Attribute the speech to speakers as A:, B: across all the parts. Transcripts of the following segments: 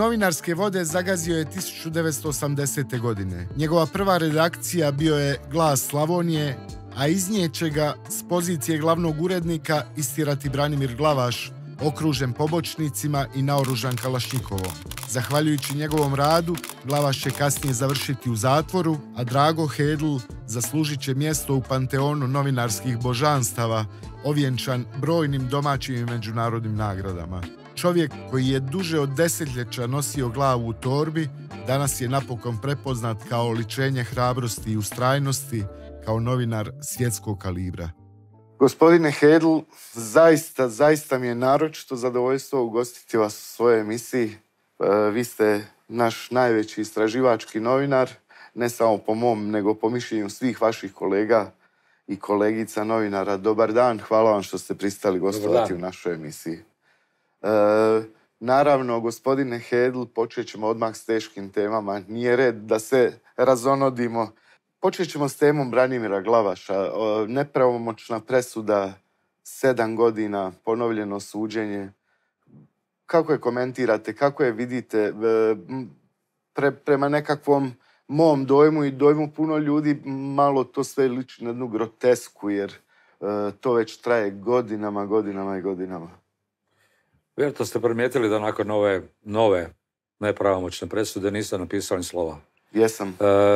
A: novinarske vode zagazio je 1980. godine. Njegova prva redakcija bio je Glas Slavonije, a iz nje će ga s pozicije glavnog urednika istirati Branimir Glavaš, okružen pobočnicima i naoružan Kalašnjikovo. Zahvaljujući njegovom radu, Glavaš će kasnije završiti u zatvoru, a Drago Hedl zaslužit će mjesto u panteonu novinarskih božanstava, ovjenčan brojnim domaćim i međunarodnim nagradama. Čovjek koji je duže od desetljeća nosio glavu u torbi, danas je napokon prepoznat kao ličenje hrabrosti i ustrajnosti, kao novinar svjetskog kalibra. Gospodine Hedl, zaista, zaista mi je naročito zadovoljstvo ugostiti vas u svojoj emisiji. E, vi ste naš najveći istraživački novinar, ne samo po mom, nego po mišljenju svih vaših kolega i kolegica novinara. Dobar dan, hvala vam što ste pristali gostovati u našoj emisiji. E, naravno, gospodine Hedl, počet ćemo odmah s teškim temama. Nije red da se razonodimo. Počet ćemo s temom Branimira Glavaša. Nepravomoćna presuda, sedam godina, ponovljeno suđenje. Kako je komentirate, kako je vidite? E, prema nekakvom mom dojmu i dojmu puno ljudi, malo to sve liči na jednu grotesku, jer e, to već traje godinama, godinama i godinama.
B: Vjerojatno ste primijetili da nakon ove nove nepravomoćne presude niste napisali slova. Jesam.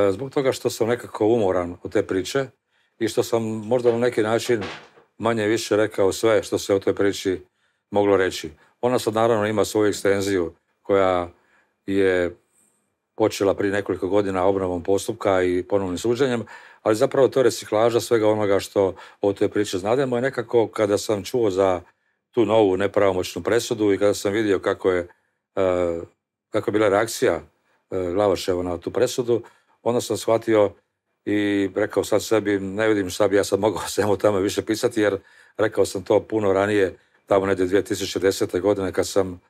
B: E, zbog toga što sam nekako umoran od te priče i što sam možda na neki način manje više rekao sve što se o toj priči moglo reći. Ona sad naravno ima svoju ekstenziju koja je počela prije nekoliko godina obnovom postupka i ponovnim suđenjem, ali zapravo to je reciklaža svega onoga što o toj priči znademo i nekako kada sam čuo za tu novu nepravomoćnu presudu i kada sam vidio kako je, e, kako je bila reakcija e, Glavaševa na tu presudu, onda sam shvatio i rekao sam sebi, ne vidim šta bi ja sad mogao o tamo više pisati, jer rekao sam to puno ranije, tamo negdje 2010. godine, kad sam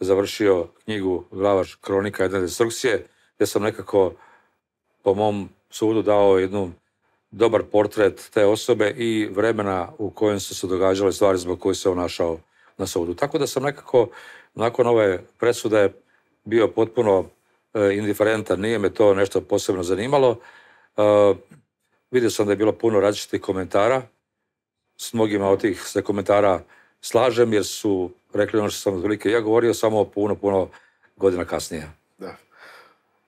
B: završio knjigu Glavaš kronika jedne destrukcije, gdje sam nekako po mom sudu dao jednu dobar portret te osobe i vremena u kojem su se događale stvari zbog kojih se on našao na sudu. Tako da sam nekako nakon ove presude bio potpuno e, indiferentan, nije me to nešto posebno zanimalo. E, vidio sam da je bilo puno različitih komentara. S mnogima od tih se komentara slažem jer su rekli ono što sam otprilike ja govorio samo
A: puno, puno godina kasnije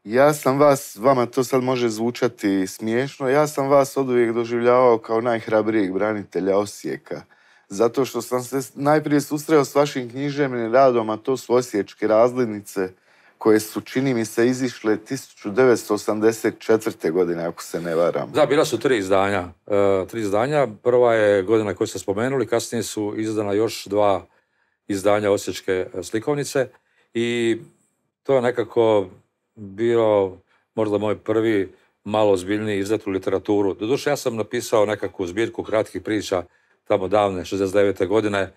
A: ja sam vas, vama to sad može zvučati smiješno, ja sam vas od uvijek doživljavao kao najhrabrijeg branitelja Osijeka. Zato što sam se najprije susreo s vašim književnim radom, a to su Osječke razlinice, koje su, čini mi se, izišle 1984. godine, ako se ne varam.
B: Da, bila su tri izdanja. E, tri izdanja. Prva je godina koju ste spomenuli, kasnije su izdana još dva izdanja Osječke e, slikovnice i to je nekako bio možda moj prvi malo zbiljniji izlet u literaturu. Doduše, ja sam napisao nekakvu zbirku kratkih priča tamo davne, 69. godine,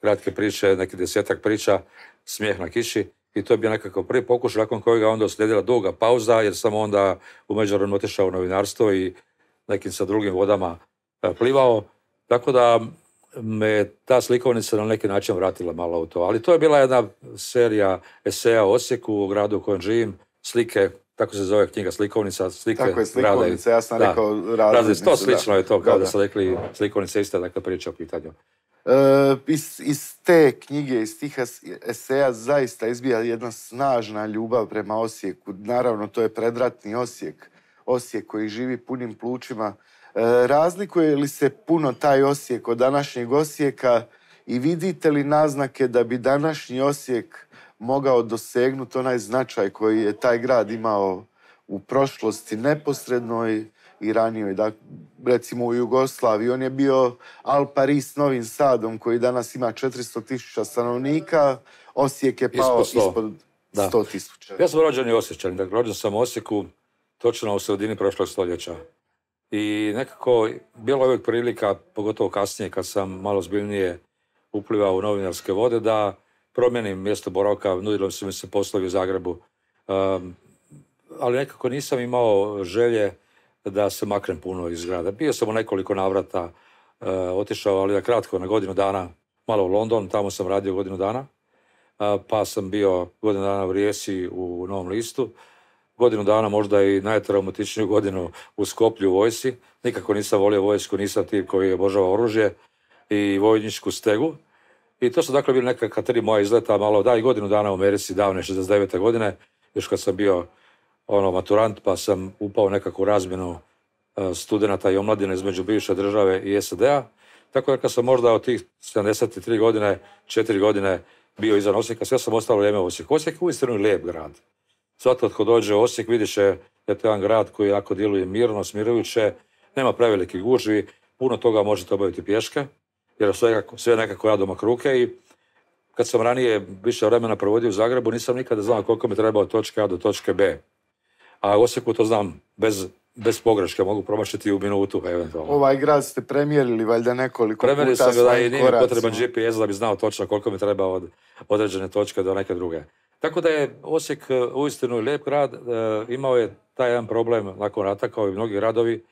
B: kratke priče, neki desetak priča, smijeh na kiši. I to je bio nekakav prvi pokušaj, nakon kojega onda uslijedila duga pauza, jer sam onda u međuvremenu otišao u novinarstvo i nekim sa drugim vodama e, plivao. Tako da me ta slikovnica na neki način vratila malo u to. Ali to je bila jedna serija eseja o Osijeku, u gradu u kojem živim, slike, tako se zove knjiga slikovnica, slike tako je, slikovnica, ja sam rekao različnice. To slično je to, kao da, da rekli slikovnice isto, dakle priča o pitanju.
A: E, iz, te knjige, iz tih eseja zaista izbija jedna snažna ljubav prema Osijeku. Naravno, to je predratni Osijek. Osijek koji živi punim plućima. E, razlikuje li se puno taj Osijek od današnjeg Osijeka i vidite li naznake da bi današnji Osijek mogao dosegnuti onaj značaj koji je taj grad imao u prošlosti neposrednoj i ranijoj, da, recimo u Jugoslaviji. On je bio Al Paris Novim Sadom koji danas ima 400 tisuća stanovnika. Osijek je pao ispod, 100.000.
B: Ja sam rođen i osjećan. Dakle, rođen sam u Osijeku točno u sredini prošlog stoljeća. I nekako bilo je uvijek prilika, pogotovo kasnije kad sam malo zbiljnije uplivao u novinarske vode, da promijenim mjesto boravka, nudilo su mi se poslovi u Zagrebu. ali nekako nisam imao želje da se maknem puno iz grada. Bio sam u nekoliko navrata, e, otišao, ali da kratko, na godinu dana, malo u London, tamo sam radio godinu dana, e, pa sam bio godinu dana u Rijeci u Novom listu, godinu dana možda i najtraumatičniju godinu u Skoplju u vojsi. Nikako nisam volio vojsku, nisam tip koji obožava oružje i vojničku stegu. I to su dakle bili neka tri moja izleta, malo da i godinu dana u Americi, davne 69. godine, još kad sam bio ono maturant, pa sam upao nekakvu razmjenu e, studenata i omladine između bivše države i SAD-a. Tako da kad sam možda od tih 73 godine, 4 godine bio izvan Osijeka, sve sam ostalo vrijeme u Osijeku. Osijek je uistinu lijep grad. Svatko tko dođe u Osijek vidiš da je to jedan grad koji jako djeluje mirno, smirujuće, nema prevelike gužvi, puno toga možete obaviti pješke jer sve, sve nekako ja doma i kad sam ranije više vremena provodio u Zagrebu, nisam nikada znao koliko mi treba od točke A do točke B. A u Osijeku to znam, bez, bez pogreške, mogu promašiti u minutu eventualno.
A: Ovaj grad ste premjerili valjda nekoliko puta sam ga da i nije potreban
B: GPS da bi znao točno koliko mi treba od određene točke do neke druge. Tako da je Osijek e, uistinu lijep grad, e, imao je taj jedan problem nakon rata kao i mnogi gradovi,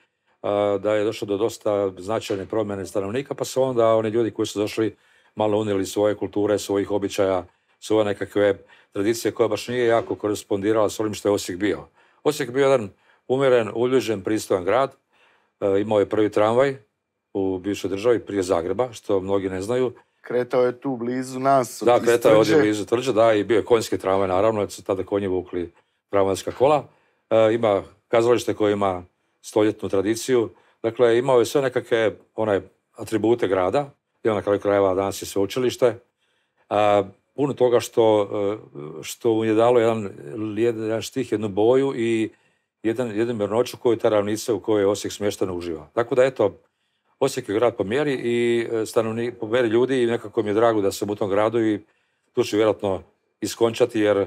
B: da je došlo do dosta značajne promjene stanovnika, pa su onda oni ljudi koji su došli malo unijeli svoje kulture, svojih običaja, svoje nekakve tradicije koja baš nije jako korespondirala s onim što je Osijek bio. Osijek bio jedan umjeren, uljužen, pristojan grad, e, imao je prvi tramvaj u bivšoj državi prije Zagreba, što mnogi ne znaju.
A: Kretao je tu blizu nas. Da, kretao je ovdje blizu
B: tvrđe, da, i bio je konjski tramvaj, naravno, jer su tada konje vukli tramvajska kola. E, ima kazalište koje ima stoljetnu tradiciju. Dakle, imao je sve nekakve one atribute grada, je na kraju krajeva danas je sveučilište. puno toga što, e, što mu je dalo jedan, štih, jednu boju i jednu mirnoću koju je ta ravnica u kojoj je Osijek smješteno uživa. Tako da eto, Osijek je grad po mjeri i e, stanovni, po mjeri ljudi i nekako mi je drago da sam u tom gradu i tu ću vjerojatno iskončati jer e,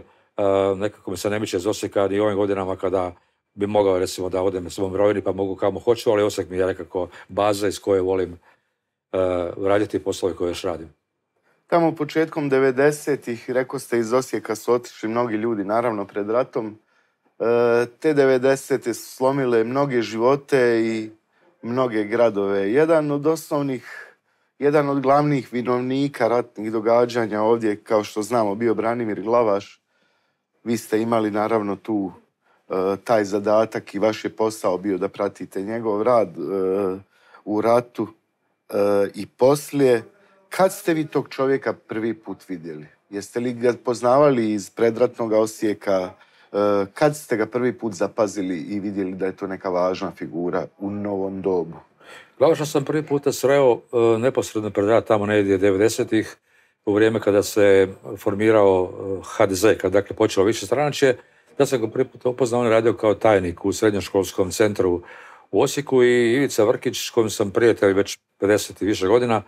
B: nekako mi se ne miče iz Osijeka ni ovim godinama kada bi mogao recimo da odem svom rovini pa mogu kamo hoću, ali Osijek mi je nekako baza iz koje volim uh, raditi poslove koje još radim.
A: Tamo početkom 90-ih, rekao ste, iz Osijeka su otišli mnogi ljudi, naravno pred ratom. Eh, te 90-te su slomile mnoge živote i mnoge gradove. Jedan od osnovnih, jedan od glavnih vinovnika ratnih događanja ovdje, kao što znamo, bio Branimir Glavaš. Vi ste imali naravno tu E, taj zadatak i vaš je posao bio da pratite njegov rad e, u ratu e, i poslije. Kad ste vi tog čovjeka prvi put vidjeli? Jeste li ga poznavali iz predratnog osijeka? Kad ste ga prvi put zapazili i vidjeli da je to neka važna figura u novom dobu? što sam prvi puta sreo
B: neposredno pred rat tamo negdje 90-ih u vrijeme kada se formirao HDZ, kada dakle počelo više strančje ja sam ga prvi put upoznao, on je radio kao tajnik u srednjoškolskom centru u Osijeku i Ivica Vrkić, s kojim sam prijatelj već 50 i više godina,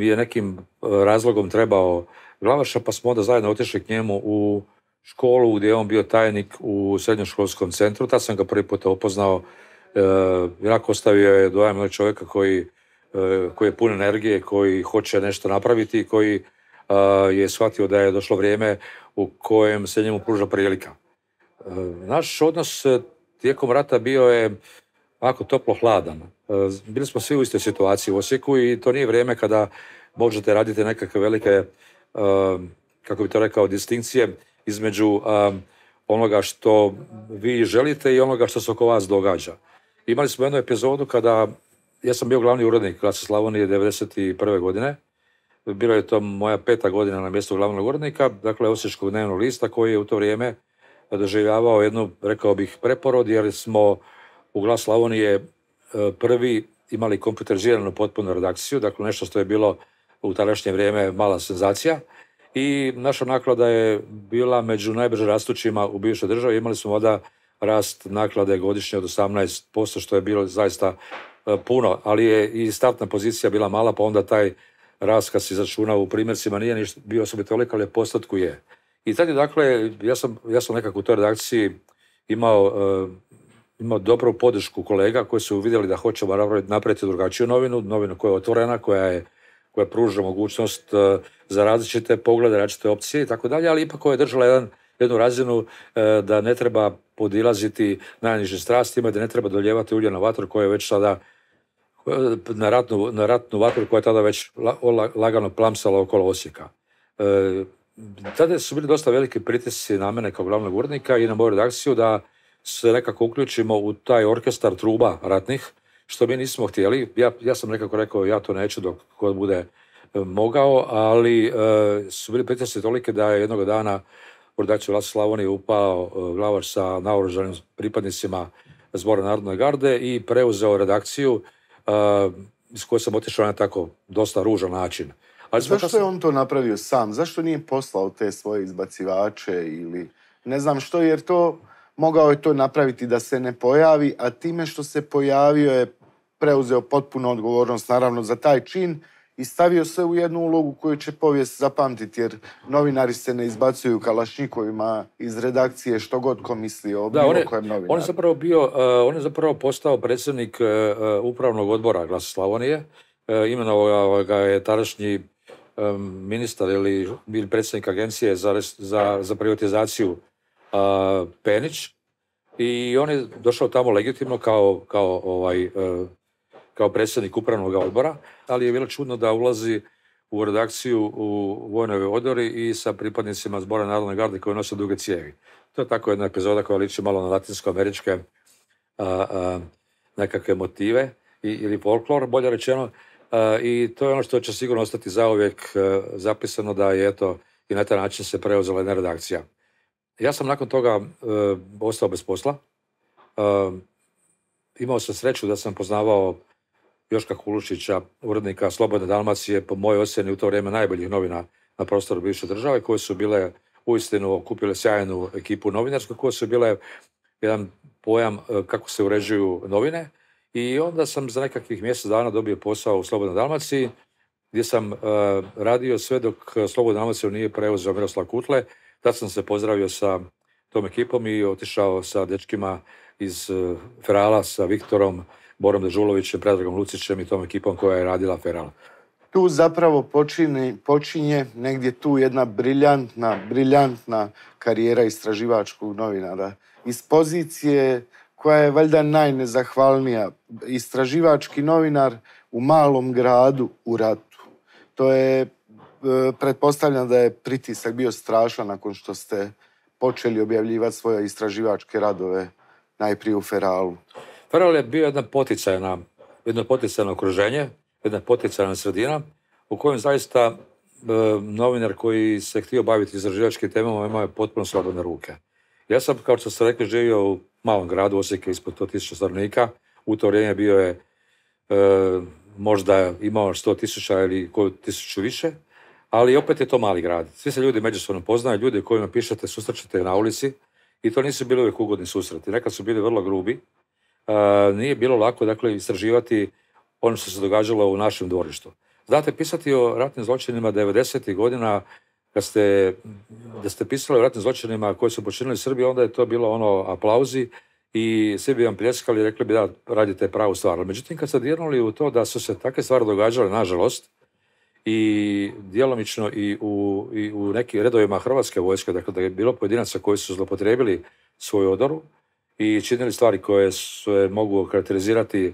B: je nekim e, razlogom trebao glavaša, pa smo onda zajedno otišli k njemu u školu gdje je on bio tajnik u srednjoškolskom centru. Tad sam ga prvi puta upoznao. Jednako ostavio je dojam ovaj čovjeka koji, e, koji je pun energije, koji hoće nešto napraviti i koji je shvatio da je došlo vrijeme u kojem se njemu pruža prilika. E, naš odnos e, tijekom rata bio je ako toplo hladan. E, bili smo svi u istoj situaciji u Osijeku i to nije vrijeme kada možete raditi nekakve velike, kako bi to rekao, distinkcije između onoga što vi želite i onoga što se oko vas događa. Imali smo jednu epizodu kada ja sam bio glavni urednik Glasa Slavonije 1991. godine bila je to moja peta godina na mjestu glavnog urednika, dakle Osječkog dnevnog lista koji je u to vrijeme doživljavao jednu, rekao bih, preporod jer smo u Glas Slavonije e, prvi imali kompjuteriziranu potpunu redakciju, dakle nešto što je bilo u tadašnje vrijeme mala senzacija i naša naklada je bila među najbrže rastućima u bivšoj državi. Imali smo onda rast naklade godišnje od 18%, što je bilo zaista e, puno, ali je i startna pozicija bila mala, pa onda taj rast kad se izračuna u primjercima nije ništa, bio osobito toliko, ali postatku je. I tad je dakle, ja sam, nekako u toj redakciji imao, e, imao dobru podršku kolega koji su vidjeli da hoćemo napraviti drugačiju novinu, novinu koja je otvorena, koja je koja pruža mogućnost e, za različite poglede, različite opcije i tako dalje, ali ipak koja je držala jedan, jednu razinu e, da ne treba podilaziti najnižim strastima, da ne treba doljevati ulje na vatru koje je već sada E, na ratnu, na vatru koja je tada već lagano plamsala okolo Osijeka. E, tada su bili dosta veliki pritisci na mene kao glavnog urednika i na moju redakciju da se nekako uključimo u taj orkestar truba ratnih, što mi nismo htjeli. Ja, ja sam nekako rekao ja to neću dok god bude e, mogao, ali su bili pritisci tolike da je jednog dana u redakciju Vlas Slavonije upao glavar sa naoružanim pripadnicima Zbora Narodne garde i preuzeo redakciju Eh, iz koje sam otišao na tako dosta ružan način. Ali Zašto je on
A: to napravio sam? Zašto nije poslao te svoje izbacivače ili ne znam što, jer to mogao je to napraviti da se ne pojavi, a time što se pojavio je preuzeo potpuno odgovornost naravno za taj čin, i stavio se u jednu ulogu koju će povijest zapamtiti, jer novinari se ne izbacuju kalašnikovima iz redakcije što god ko misli o bilo On je
B: zapravo, bio, eh, on je zapravo postao predsjednik eh, eh, upravnog odbora glas Slavonije. imenovao ga je tadašnji ministar ili, predsjednik agencije za, privatizaciju Penić. I on je došao tamo legitimno kao, kao ovaj, kao predsjednik upravnog odbora, ali je bilo čudno da ulazi u redakciju u vojnoj odori i sa pripadnicima zbora Narodne garde koji nose duge cijevi. To je tako jedna epizoda koja liči malo na latinsko-američke nekakve motive ili folklor, bolje rečeno. I to je ono što će sigurno ostati zauvijek e, zapisano da je eto i na taj način se preuzela jedna redakcija. Ja sam nakon toga e, ostao bez posla. E, imao sam sreću da sam poznavao Joška Hulušića, urednika Slobodne Dalmacije, po mojoj ocjeni u to vrijeme najboljih novina na prostoru bivše države, koje su bile uistinu okupile sjajnu ekipu novinarsku, koje su bile jedan pojam e, kako se uređuju novine. I onda sam za nekakvih mjesec dana dobio posao u Slobodnoj Dalmaciji, gdje sam e, radio sve dok Slobodna Dalmacija nije preuzeo Miroslav Kutle. Tad sam se pozdravio sa tom ekipom i otišao sa dečkima iz e, Ferala, sa Viktorom, Borom Dežulovićem, Predragom Lucićem i tom ekipom koja je radila Feral.
A: Tu zapravo počinje negdje tu jedna briljantna, briljantna karijera istraživačkog novinara. Iz pozicije koja je valjda najnezahvalnija. Istraživački novinar u malom gradu u ratu. To je, e, pretpostavljam da je pritisak bio strašan nakon što ste počeli objavljivati svoje istraživačke radove najprije u Feralu.
B: Feral je bio jedna poticajna, jedno poticajno okruženje, jedna poticajna sredina u kojem zaista e, novinar koji se htio baviti izraživačkim temama imao je potpuno slobodne ruke. Ja sam, kao što ste rekli, živio u malom gradu Osijek ispod 100.000 stanovnika. U to vrijeme bio je e, možda imao 100.000 ili koju tisuću više, ali opet je to mali grad. Svi se ljudi međusobno poznaju, ljudi kojima pišete, susrećete na ulici i to nisu bili uvijek ugodni susreti. Nekad su bili vrlo grubi, nije bilo lako dakle, istraživati ono što se događalo u našem dvorištu. Znate, pisati o ratnim zločinima 90. godina, kad ste, da ste pisali o ratnim zločinima koji su počinili Srbi, onda je to bilo ono aplauzi i svi bi vam pljeskali i rekli bi da radite pravu stvar. Međutim, kad ste dirnuli u to da su se takve stvari događale, nažalost, i djelomično i u, i u nekim redovima Hrvatske vojske, dakle da je bilo pojedinaca koji su zlopotrebili svoju odoru, i činili stvari koje se mogu karakterizirati e,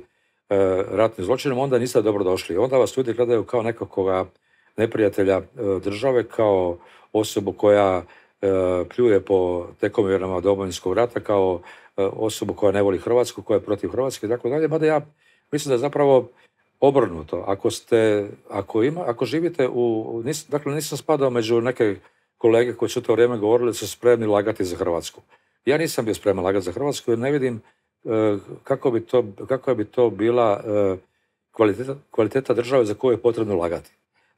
B: ratnim zločinom, onda niste dobro došli. Onda vas ljudi gledaju kao nekakvoga neprijatelja e, države, kao osobu koja e, pljuje po tekomirama domovinskog rata, kao osobu koja ne voli Hrvatsku, koja je protiv Hrvatske i tako dalje. Mada ja mislim da je zapravo obrnuto. Ako, ste, ako, ima, ako živite u... dakle, nisam spadao među neke kolege koji su to vrijeme govorili da su spremni lagati za Hrvatsku. Ja nisam bio spreman lagati za Hrvatsku jer ne vidim e, kako bi to, bi to bila e, kvaliteta, države za koju je potrebno lagati.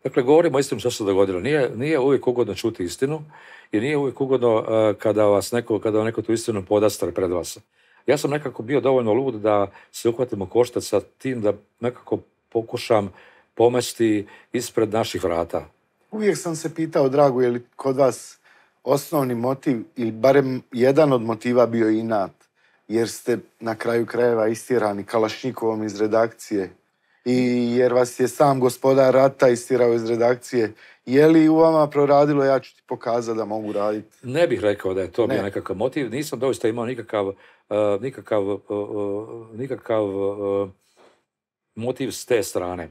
B: Dakle, govorimo o istinu što se dogodilo. Nije, nije uvijek ugodno čuti istinu i nije uvijek ugodno e, kada vas neko, kada neko tu istinu podastre pred vas. Ja sam nekako bio dovoljno lud da se uhvatim u koštac sa tim da nekako pokušam pomesti ispred naših vrata.
A: Uvijek sam se pitao, Drago, je li kod vas osnovni motiv ili barem jedan od motiva bio inat jer ste na kraju krajeva istirani Kalašnikovom iz redakcije i jer vas je sam gospodar rata istirao iz redakcije. Je li u vama proradilo, ja ću ti pokazati da mogu raditi?
B: Ne bih rekao da je to bio nekakav motiv. Nisam doista imao nikakav, e, nikakav, e, e, motiv s te strane.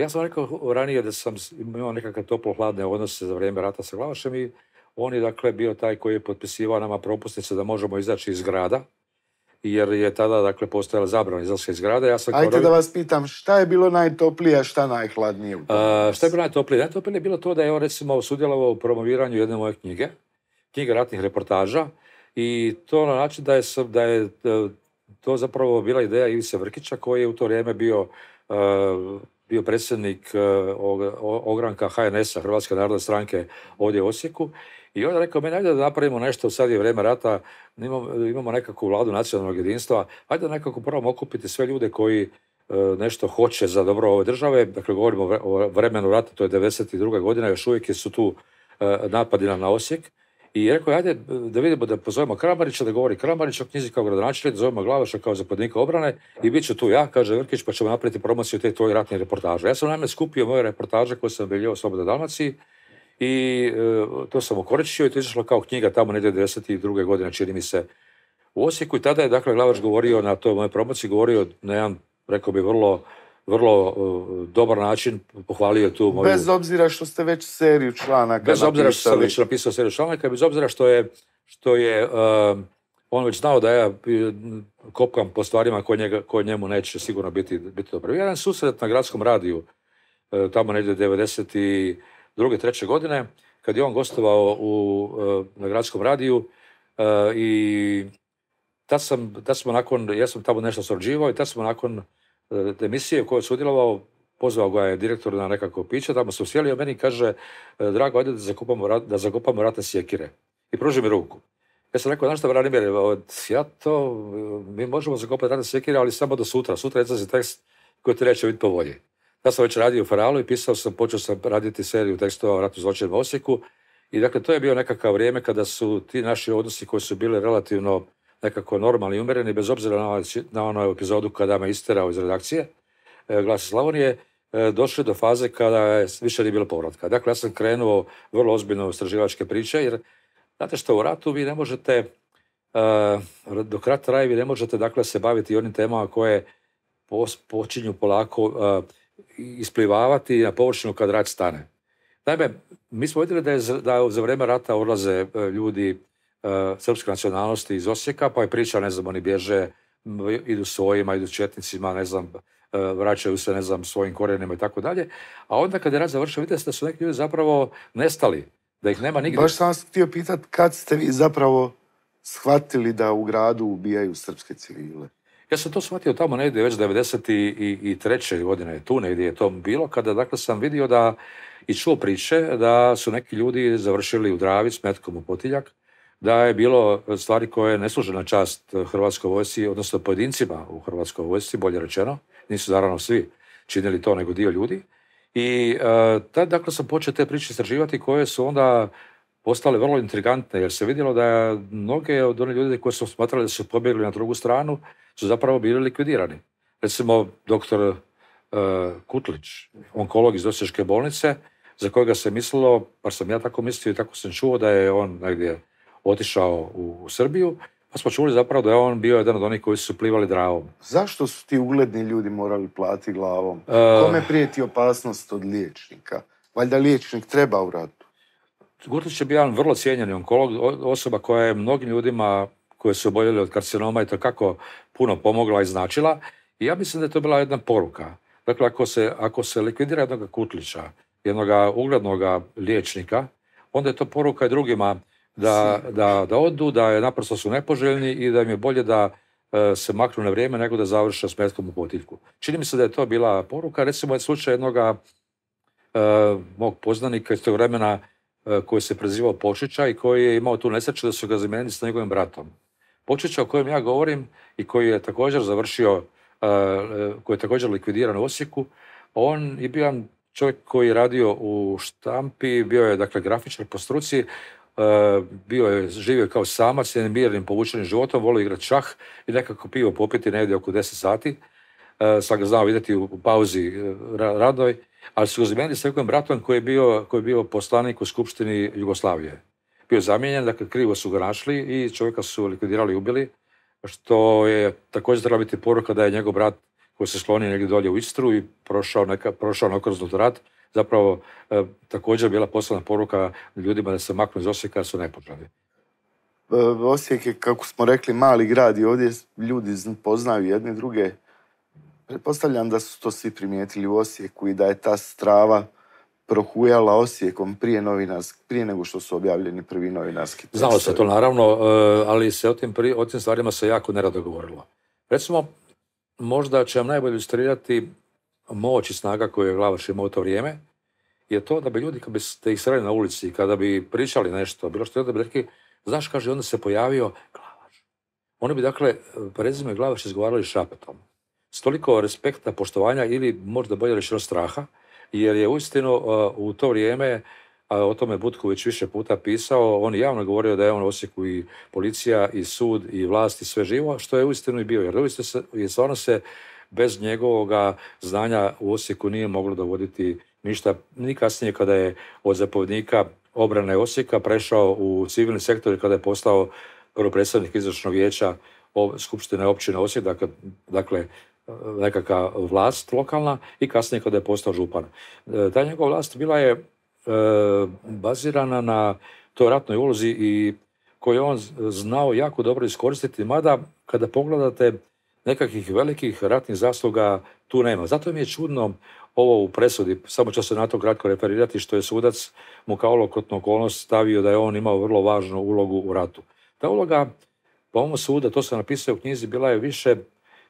B: Ja sam rekao ranije da sam imao nekakve toplo-hladne odnose za vrijeme rata sa Glavašem i on je dakle bio taj koji je potpisivao nama propusnice da možemo izaći iz grada, jer je tada dakle postojala zabrana izlaska iz grada. Ja sam Ajde da
A: vas pitam, šta je bilo najtoplije, a šta najhladnije? U
B: šta je bilo najtoplije? Najtoplije je bilo to da je on recimo sudjelovao u promoviranju jedne moje knjige, knjige ratnih reportaža, i to na način da je, da je e, to zapravo bila ideja Ivice Vrkića koji je u to vrijeme bio uh, bio predsjednik e, ogranka HNS-a, Hrvatske narodne stranke ovdje u Osijeku i onda rekao, meni, ajde da napravimo nešto, sad je vrijeme rata, imamo, nekakvu vladu nacionalnog jedinstva, ajde da nekako probamo okupiti sve ljude koji e, nešto hoće za dobro ove države. Dakle, govorimo o vremenu rata, to je 1992. godina, još uvijek su tu e, napadi na Osijek. I rekao ajde da vidimo da pozovemo Kramarića, da govori Kramarić o knjizi kao gradonačelnik, da zovemo Glavaša kao zapadnika obrane i bit ću tu ja, kaže Vrkić, pa ćemo napraviti promociju te tvoje ratne reportaže. Ja sam najme skupio moje reportaže koje sam biljio u Slobodnoj Dalmaciji i e, to sam okorčio i to je izašlo kao knjiga tamo negdje 92. godine, čini mi se, u Osijeku. I tada je, dakle, Glavaš govorio na toj moje promociji, govorio na jedan, rekao bi, vrlo vrlo e, dobar način pohvalio tu moju... Bez
A: obzira što ste već seriju članaka Bez obzira što sam već
B: napisao seriju članaka, bez obzira što je, što je e, on već znao da ja kopkam po stvarima koje, njega, njemu neće sigurno biti, biti dobro. Jedan susret na gradskom radiju, tamo negdje 90 druge, treće godine, kad je on gostovao u, e, na gradskom radiju e, i tad, smo nakon, ja sam tamo nešto surađivao i tad smo nakon e, emisije u kojoj sudjelovao, pozvao ga je direktor na nekako piće, tamo smo sjeli, a meni kaže, drago, ajde da zakupamo da ratne sjekire. I pruži mi ruku. Ja sam rekao, znaš šta, Branimir, ja to, mi možemo zakopati ratne sjekire, ali samo do sutra. Sutra je se tekst koji ti neće biti po volji. Ja sam već radio u Faralu i pisao sam, počeo sam raditi seriju tekstova o ratu zločinu u Osijeku. I dakle, to je bio nekakav vrijeme kada su ti naši odnosi koji su bili relativno nekako normalni i umjereni, bez obzira na, ovaj onu epizodu kada me isterao iz redakcije e, Glasa Slavonije, e, došli do faze kada je više nije bilo povratka. Dakle, ja sam krenuo vrlo ozbiljno istraživačke priče, jer znate što, u ratu vi ne možete, do e, dok rat traje, vi ne možete dakle, se baviti onim temama koje počinju polako isplivavati na površinu kad rat stane. Naime, mi smo vidjeli da, je, da za vrijeme rata odlaze e, ljudi e, srpske nacionalnosti iz Osijeka, pa je priča, ne znam, oni bježe, idu svojima, idu četnicima, ne znam, e, vraćaju se, ne znam, svojim korijenima i tako dalje. A onda kad je rat završio, vidite da su neki ljudi zapravo nestali, da ih nema nigdje. Baš sam
A: vas htio pitati, kad ste vi zapravo shvatili da u gradu ubijaju srpske civile?
B: Ja sam to shvatio tamo negdje već 1993. godine, tu negdje je to bilo, kada dakle sam vidio da i čuo priče da su neki ljudi završili u Dravi s metkom u potiljak, da je bilo stvari koje ne služe na čast Hrvatskoj vojsci, odnosno pojedincima u Hrvatskoj vojsci, bolje rečeno, nisu naravno svi činili to nego dio ljudi. I e, dakle sam počeo te priče istraživati koje su onda postale vrlo intrigantne, jer se vidjelo da mnoge od onih ljudi koji su smatrali da su pobjegli na drugu stranu, su zapravo bili likvidirani. Recimo, doktor e, Kutlić, onkolog iz Osječke bolnice, za kojega se mislilo, pa sam ja tako mislio i tako sam čuo da je on negdje otišao u Srbiju, pa smo čuli zapravo da je on bio jedan od onih koji su plivali dravom.
A: Zašto su ti ugledni ljudi morali plati glavom? E, Kome prijeti opasnost od liječnika? Valjda liječnik treba u Gurtić je bio jedan vrlo
B: cijenjeni onkolog, osoba koja je mnogim ljudima koji su oboljeli od karcinoma i to kako puno pomogla i značila. I ja mislim da je to bila jedna poruka. Dakle, ako se, ako se likvidira jednog Kutlića, jednog uglednog liječnika, onda je to poruka i drugima da, da, da odu, da je naprosto su nepoželjni i da im je bolje da e, se maknu na vrijeme nego da završe s u potiljku. Čini mi se da je to bila poruka. Recimo je slučaj jednog e, mog poznanika iz tog vremena E, koji se prezivao Počića i koji je imao tu nesreću da su ga zamijenili s njegovim bratom. Počića o kojem ja govorim i koji je također završio, e, e, koji je također likvidiran u Osijeku, on je bio čovjek koji je radio u štampi, bio je dakle grafičar po struci, bio je, živio kao samac, jednim mirnim povučenim životom, volio igrati šah i nekako pivo popiti negdje oko 10 sati. Sad ga znao vidjeti u pauzi radoj ali su ga zamijenili s bratom koji je bio, koji je bio poslanik u Skupštini Jugoslavije. Bio zamijenjen, dakle krivo su ga našli i čovjeka su likvidirali i ubili, što je također trebala biti poruka da je njegov brat koji se slonio negdje dolje u Istru i prošao, neka, prošao na doktorat, zapravo e, također bila poslana poruka ljudima da se maknu iz Osijeka su nepoželjni. E,
A: Osijek je, kako smo rekli, mali grad i ovdje ljudi poznaju jedne druge Pretpostavljam da su to svi primijetili u Osijeku i da je ta strava prohujala Osijekom prije, prije nego što su objavljeni prvi novinarski Znalo se to naravno,
B: e, ali se o tim, o stvarima se jako nerado govorilo. Recimo, možda će vam najbolje ilustrirati moć i snaga koju je Glavaš imao u to vrijeme, je to da bi ljudi, kad biste ih sreli na ulici, kada bi pričali nešto, bilo što je, da bi rekli, znaš, kaže, onda se pojavio Glavaš. Oni bi, dakle, prezime Glavaš izgovarali šapetom s toliko respekta, poštovanja ili možda bolje rečeno straha, jer je uistinu e, u to vrijeme a o tome Butković više puta pisao, on je javno govorio da je on u Osijeku i policija i sud i vlast i sve živo, što je uistinu i bio, jer uistinu je stvarno se bez njegovoga znanja u Osijeku nije moglo dovoditi ništa, ni kasnije kada je od zapovjednika obrane Osijeka prešao u civilni sektor i kada je postao prvo predstavnik izvršnog vijeća Skupštine općine Osijek, dakle, dakle nekakva vlast lokalna i kasnije kada je postao župan. E, ta njegova vlast bila je e, bazirana na toj ratnoj ulozi i koju on znao jako dobro iskoristiti, mada kada pogledate nekakvih velikih ratnih zasluga tu nema. Zato mi je čudno ovo u presudi, samo ću se na to kratko referirati, što je sudac mu kao olokotnu okolnost stavio da je on imao vrlo važnu ulogu u ratu. Ta uloga, po ovom suda, to sam napisao u knjizi, bila je više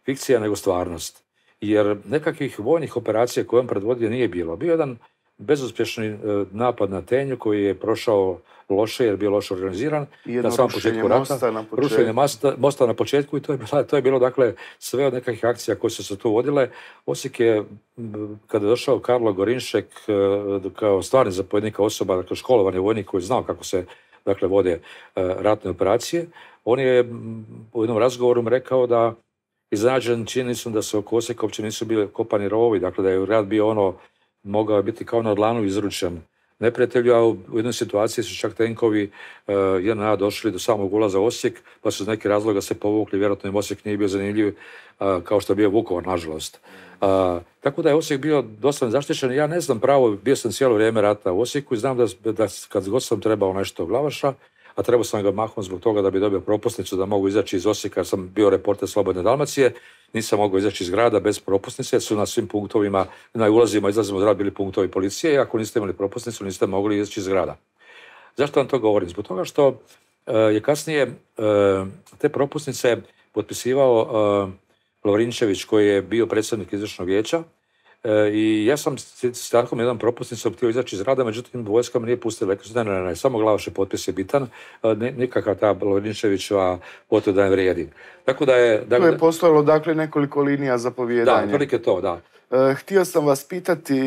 B: fikcija nego stvarnost. Jer nekakvih vojnih operacija koje on predvodio nije bilo. Bio jedan bezuspješni e, napad na Tenju koji je prošao loše jer bio loše organiziran I na samom početku rata. Mosta na početku. Rušenje mosta, na početku i to je, to je bilo dakle sve od nekakvih akcija koje su se tu vodile. Osijek je, kada je došao Karlo Gorinšek e, kao stvarni zapovjednika osoba, dakle školovani vojnik koji je znao kako se dakle vode e, ratne operacije, on je u jednom razgovoru rekao da izrađen činjenicom da su oko Osijeka uopće nisu bili kopani rovovi, dakle da je grad bio ono, mogao biti kao na dlanu izručen neprijatelju, a u jednoj situaciji su čak tenkovi uh, e, JNA došli do samog ulaza Osijek, pa su iz nekih razloga se povukli, vjerojatno im Osijek nije bio zanimljiv e, kao što je bio Vukovar, nažalost. E, tako da je Osijek bio dosta zaštićen. Ja ne znam pravo, bio sam cijelo vrijeme rata u Osijeku i znam da, da kad god sam trebao nešto glavaša, a trebao sam ga mahom zbog toga da bi dobio propusnicu da mogu izaći iz Osijeka, jer sam bio reporter Slobodne Dalmacije, nisam mogao izaći iz grada bez propusnice, jer su na svim punktovima, na ulazima, izlazimo od bili punktovi policije i ako niste imali propusnicu, niste mogli izaći iz grada. Zašto vam to govorim? Zbog toga što e, je kasnije e, te propusnice potpisivao e, Lovrinčević koji je bio predsjednik izvršnog vijeća E, I ja sam s Stankom jedan propusnicom htio izaći iz rada, međutim vojska mi nije pustila. Rekao ne, ne, ne, samo glavaše potpis je bitan, e, nikakva ta potreba da je vrijedi. Tako da je... to dakle je
A: postojalo dakle nekoliko linija zapovjedanja. Da, to, da. E, htio sam vas pitati,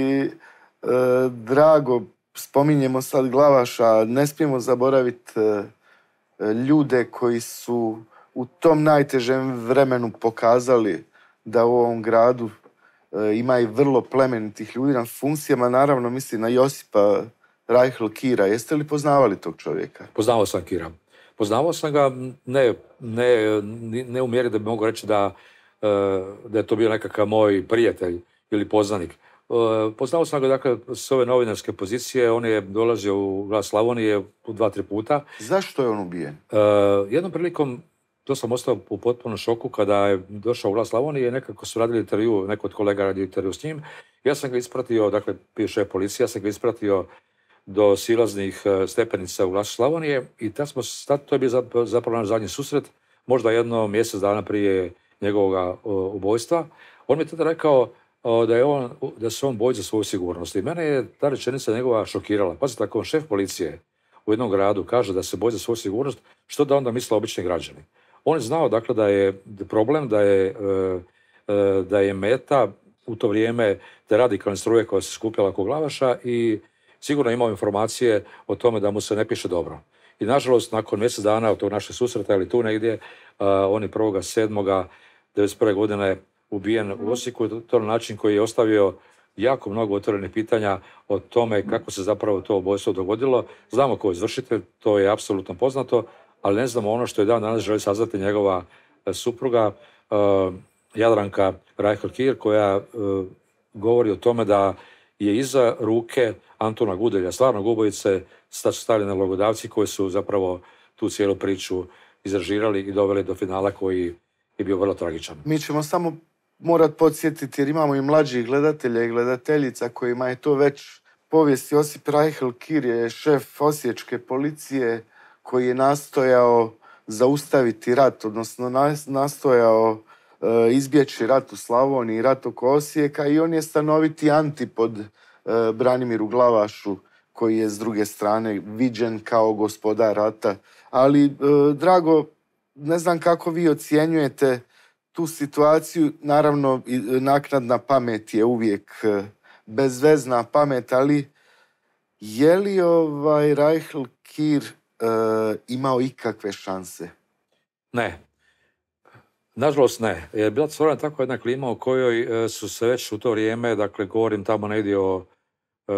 A: drago, spominjemo sad glavaša, ne smijemo zaboraviti ljude koji su u tom najtežem vremenu pokazali da u ovom gradu E, ima i vrlo plemenitih ljudi na funkcijama, naravno mislim na Josipa rajhl Kira. Jeste li poznavali tog čovjeka? Poznavao sam Kira.
B: Poznavao sam ga ne, ne, ne u mjeri da bi mogu reći da, e, da je to bio nekakav moj prijatelj ili poznanik. E, Poznao sam ga dakle s ove novinarske pozicije, on je dolazio u glas Slavonije dva, tri puta.
A: Zašto je on ubijen?
B: Jednom prilikom to sam ostao u potpuno šoku kada je došao u Slavonije, nekako su radili intervju, neko od kolega radi intervju s njim. Ja sam ga ispratio, dakle, piše policija, ja sam ga ispratio do silaznih e, stepenica u glasu Slavonije i tad smo, to je bio zapravo naš zadnji susret, možda jedno mjesec dana prije njegovog ubojstva. On mi je tada rekao da, je da se on boji za svoju sigurnost. I mene je ta rečenica njegova šokirala. Pazite, ako šef policije u jednom gradu kaže da se boji za svoju sigurnost, što da onda misle obični građani? On je znao dakle da je problem da je, e, e, da je meta u to vrijeme te radikalne struje koja se skupila oko Glavaša i sigurno imao informacije o tome da mu se ne piše dobro. I nažalost, nakon mjesec dana od tog našeg susreta ili tu negdje, e, on je 1.7.1991. godine ubijen u mhm. Osijeku, to na način koji je ostavio jako mnogo otvorenih pitanja o tome kako se zapravo to obojstvo dogodilo. Znamo ko je izvršitelj, to je apsolutno poznato, ali ne znamo ono što je dan danas želi saznati njegova e, supruga e, Jadranka Rajko-Kir koja e, govori o tome da je iza ruke Antona Gudelja, stvarnog ubojice, na logodavci koji su zapravo tu cijelu priču izražirali i doveli do finala koji je bio vrlo
A: tragičan. Mi ćemo samo morati podsjetiti jer imamo i mlađih gledatelja i gledateljica kojima je to već povijest. Josip Rajhel Kir je šef osječke policije koji je nastojao zaustaviti rat, odnosno nastojao e, izbjeći rat u Slavoniji, rat oko Osijeka i on je stanoviti antipod e, Branimiru Glavašu koji je s druge strane viđen kao gospodar rata. Ali, e, drago, ne znam kako vi ocjenjujete tu situaciju. Naravno, naknadna pamet je uvijek bezvezna pamet, ali je li ovaj Reichel Kir E, imao ikakve šanse?
B: Ne. Nažalost ne. Je bila stvorena tako jedna klima u kojoj e, su se već u to vrijeme, dakle govorim tamo negdje o e,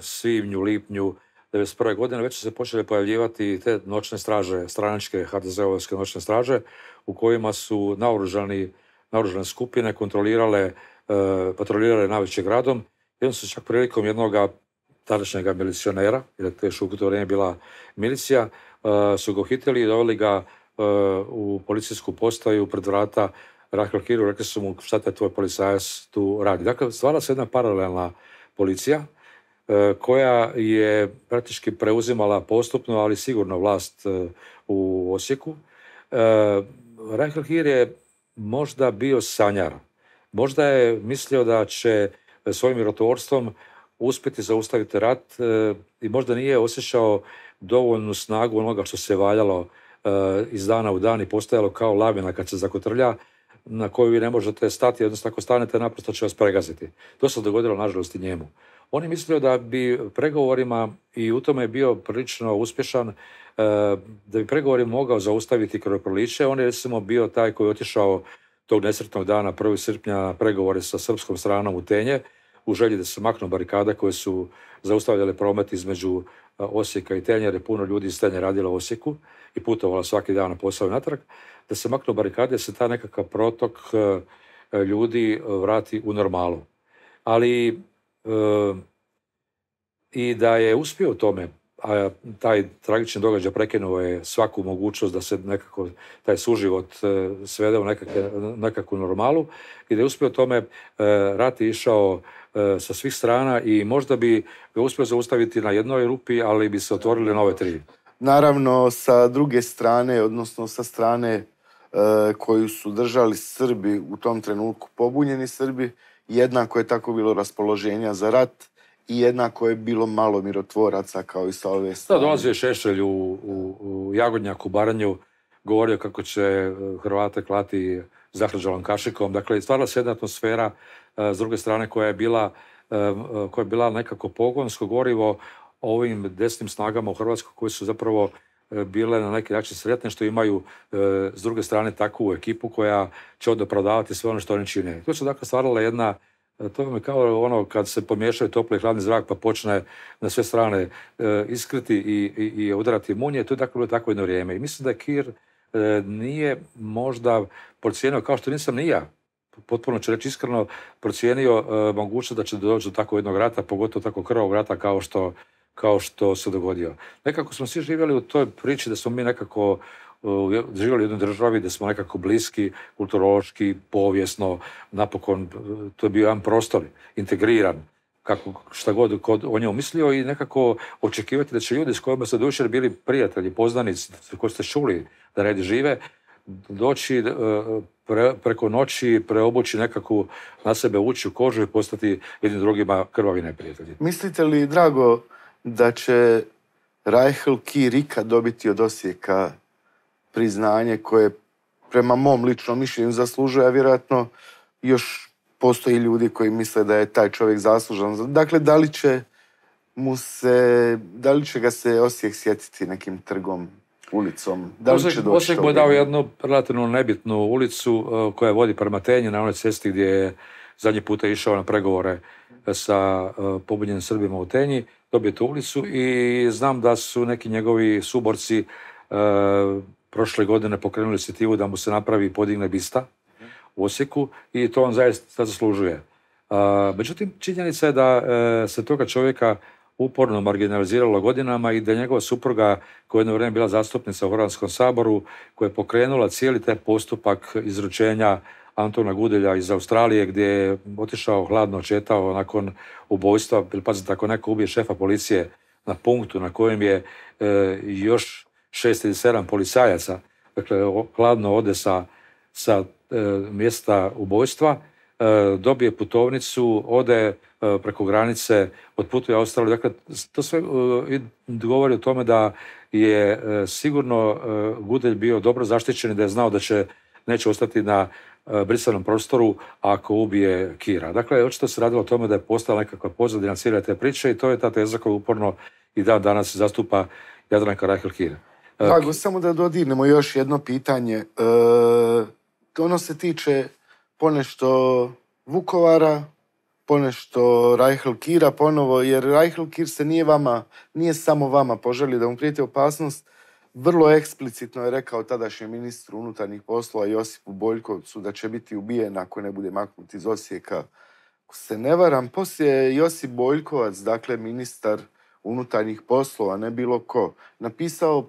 B: svibnju, lipnju, 1991. godine već su se počele pojavljivati te noćne straže, stranačke HDZ-ovske noćne straže, u kojima su naoružani, naoružane skupine kontrolirale, patrolirale najvećim gradom. onda su čak prilikom jednog tadašnjega milicionera, jer je još u to vrijeme bila milicija, e, su ga uhitili i doveli ga e, u policijsku postaju pred vrata Rahel Hiru, rekli su mu šta taj tvoj policajac tu radi. Dakle, stvara se jedna paralelna policija e, koja je praktički preuzimala postupno, ali sigurno vlast u Osijeku. Rahel Hir je možda bio sanjar. Možda je mislio da će svojim mirotvorstvom uspjeti zaustaviti rat e, i možda nije osjećao dovoljnu snagu onoga što se valjalo e, iz dana u dan i postajalo kao lavina kad se zakotrlja na koju vi ne možete stati, odnosno ako stanete naprosto će vas pregaziti. To se dogodilo nažalost i njemu. On je mislio da bi pregovorima i u tome je bio prilično uspješan, e, da bi pregovori mogao zaustaviti krvoproliće. On je recimo bio taj koji je otišao tog nesretnog dana 1. srpnja pregovore sa srpskom stranom u Tenje u želji da se maknu barikade koje su zaustavljale promet između eh, Osijeka i je Puno ljudi iz Tenjere radila u Osijeku i putovala svaki dan na posao i natrag. Da se maknu barikade, da se ta nekakav protok eh, ljudi eh, vrati u normalu. Ali i da je uspio u tome, a taj tragični događaj prekinuo je svaku mogućnost da se nekako taj suživot e, svede u nekakvu normalu i da je uspio tome e, rat išao e, sa svih strana i možda bi ga uspio zaustaviti na jednoj rupi, ali bi se otvorile nove tri.
A: Naravno, sa druge strane, odnosno sa strane koju su držali Srbi u tom trenutku pobunjeni Srbi, jednako je tako bilo raspoloženja za rat i jednako je bilo malo mirotvoraca kao i sa ove strane. Da, dolazio je
B: Šešelj u, Jagodnjak, u Baranju, govorio kako će e, Hrvate klati zahrađalom kašikom. Dakle, stvarala se jedna atmosfera e, s druge strane koja je bila, e, koja je bila nekako pogonsko gorivo ovim desnim snagama u Hrvatskoj koji su zapravo bile na neki način sretne što imaju s druge strane takvu ekipu koja će onda sve ono što oni čine. To se dakle stvarala jedna E, to mi kao ono kad se pomiješaju topli i hladni zrak pa počne na sve strane e, iskriti i, i, i udarati munje. To je dakle bilo tako jedno vrijeme. I mislim da Kir e, nije možda procijenio, kao što nisam ni ja, potpuno ću reći iskreno, procijenio mogućnost da će doći do tako jednog rata, pogotovo tako krvog rata kao što, kao što se dogodio. Nekako smo svi živjeli u toj priči da smo mi nekako živjeli u jednoj državi da smo nekako bliski, kulturološki, povijesno, napokon e, to je bio jedan prostor integriran kako šta god kod o njemu mislio i nekako očekivati da će ljudi s kojima ste dušer bili prijatelji, poznanici, koji ste čuli da redi žive, doći e, preko noći, preobući nekakvu na sebe ući u kožu i postati jednim drugima krvavi neprijatelji.
A: Mislite li, Drago, da će Ki Kirika dobiti od Osijeka priznanje koje prema mom ličnom mišljenju zaslužuje, a vjerojatno još postoji ljudi koji misle da je taj čovjek zaslužan. Dakle, da li će mu se, da li će ga se Osijek sjetiti nekim trgom, ulicom? Da li će doći Osijek mu je dao jednu
B: relativno nebitnu ulicu e, koja vodi prema Tenji na onoj cesti gdje je zadnji puta išao na pregovore sa e, pobunjenim Srbima u Tenji, dobio tu ulicu i znam da su neki njegovi suborci e, prošle godine pokrenuli inicijativu da mu se napravi i podigne bista u Osijeku i to on zaista zaslužuje. Međutim, činjenica je da e, se toga čovjeka uporno marginaliziralo godinama i da je njegova supruga koja je jedno vrijeme bila zastupnica u Hrvatskom saboru, koja je pokrenula cijeli taj postupak izručenja Antona Gudelja iz Australije gdje je otišao hladno četao nakon ubojstva, ili pazite, ako neko ubije šefa policije na punktu na kojem je e, još šest ili sedam policajaca, dakle hladno ode sa, e, mjesta ubojstva, e, dobije putovnicu, ode e, preko granice, odputuje Australiju. Dakle, to sve govori o tome da je sigurno Gudelj bio dobro zaštićen i da je znao da će neće ostati na brisanom prostoru ako ubije Kira. Dakle, očito se radilo o tome da je postala nekakva pozadina cijele te priče i to je ta teza koju uporno i dan danas zastupa Jadranka Rahel Kira. Drago,
A: samo da dodirnemo još jedno pitanje. E, ono se tiče ponešto Vukovara, ponešto Kira, ponovo, jer Kir se nije vama, nije samo vama poželio da mu prijeti opasnost, vrlo eksplicitno je rekao tadašnjem ministru unutarnjih poslova Josipu Boljkovcu da će biti ubijen ako ne bude maknut iz Osijeka. Ako se ne varam, poslije Josip Boljkovac, dakle ministar unutarnjih poslova, ne bilo ko, napisao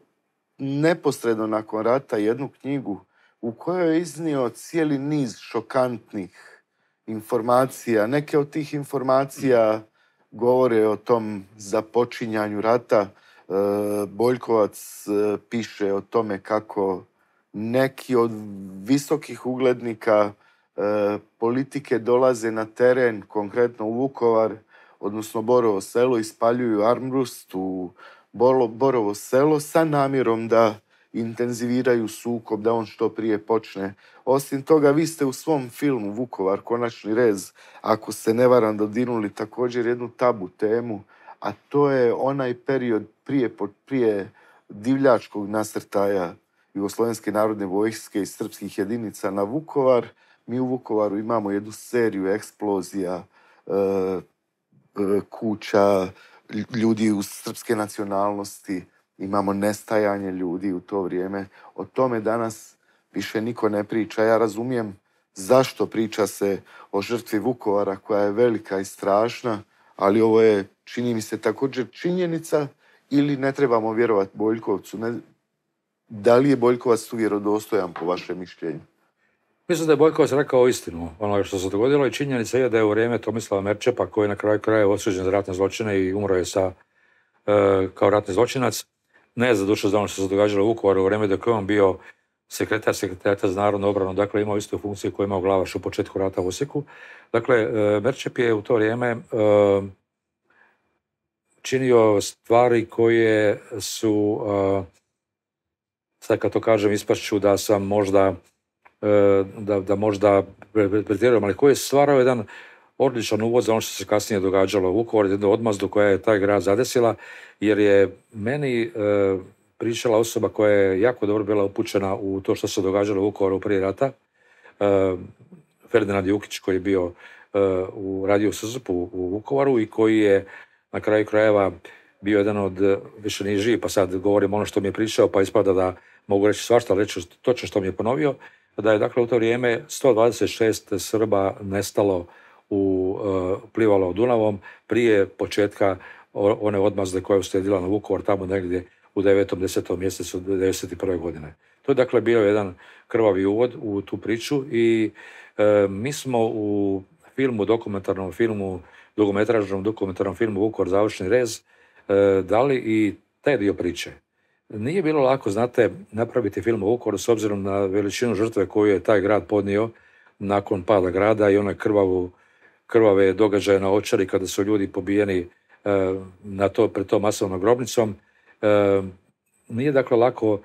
A: neposredno nakon rata jednu knjigu u kojoj je iznio cijeli niz šokantnih informacija. Neke od tih informacija govore o tom započinjanju rata. E, Boljkovac e, piše o tome kako neki od visokih uglednika e, politike dolaze na teren, konkretno u Vukovar, odnosno Borovo selo, ispaljuju Armrust u Borovo selo sa namjerom da intenziviraju sukob, da on što prije počne. Osim toga, vi ste u svom filmu Vukovar, Konačni rez, ako se ne varam, dodinuli također jednu tabu temu, a to je onaj period prije, prije divljačkog nasrtaja Jugoslovenske narodne vojske i srpskih jedinica na Vukovar. Mi u Vukovaru imamo jednu seriju eksplozija, e, e, kuća, ljudi u srpske nacionalnosti, imamo nestajanje ljudi u to vrijeme. O tome danas više niko ne priča. Ja razumijem zašto priča se o žrtvi Vukovara koja je velika i strašna, ali ovo je, čini mi se, također činjenica ili ne trebamo vjerovati Boljkovcu. da li je Boljkovac tu vjerodostojan po vašem mišljenju?
B: Mislim da je se rekao istinu ono što se dogodilo i činjenica je da je u vrijeme Tomislava Merčepa koji je na kraju kraja osuđen za ratne zločine i umro je sa, e, kao ratni zločinac. Ne za dušu za ono što se događalo u Vukovaru u vrijeme dok je on bio sekretar sekretarita za narodnu obranu, dakle imao istu funkciju koju imao Glavaš u početku rata u Osijeku. Dakle, e, Merčep je u to vrijeme e, činio stvari koje su, e, sad kad to kažem, ispašću da sam možda E, da, da možda pretjerujem, ali koji je stvarao jedan odličan uvod za ono što se kasnije događalo u Vukovaru, jednu odmazdu koja je taj grad zadesila, jer je meni e, pričala osoba koja je jako dobro bila upućena u to što se događalo u Vukovaru prije rata, e, Ferdinand Jukić koji je bio e, u radio Srzupu u Vukovaru i koji je na kraju krajeva bio jedan od, više nije pa sad govorim ono što mi je pričao, pa ispada da mogu reći svašta, ali reći točno što mi je ponovio, pa da je dakle u to vrijeme 126 Srba nestalo u e, plivalo Dunavom prije početka one odmazde koja je uslijedila na Vukovar tamo negdje u 9. 10. mjesecu 1991. godine. To je dakle bio jedan krvavi uvod u tu priču i e, mi smo u filmu, dokumentarnom filmu, dugometražnom dokumentarnom filmu Vukovar završni rez e, dali i taj dio priče. Nije bilo lako, znate, napraviti film o Vukovaru s obzirom na veličinu žrtve koju je taj grad podnio nakon pada grada i one krvavu, krvave događaje na očari kada su ljudi pobijeni e, na to, pred tom masovnom grobnicom. E, nije dakle lako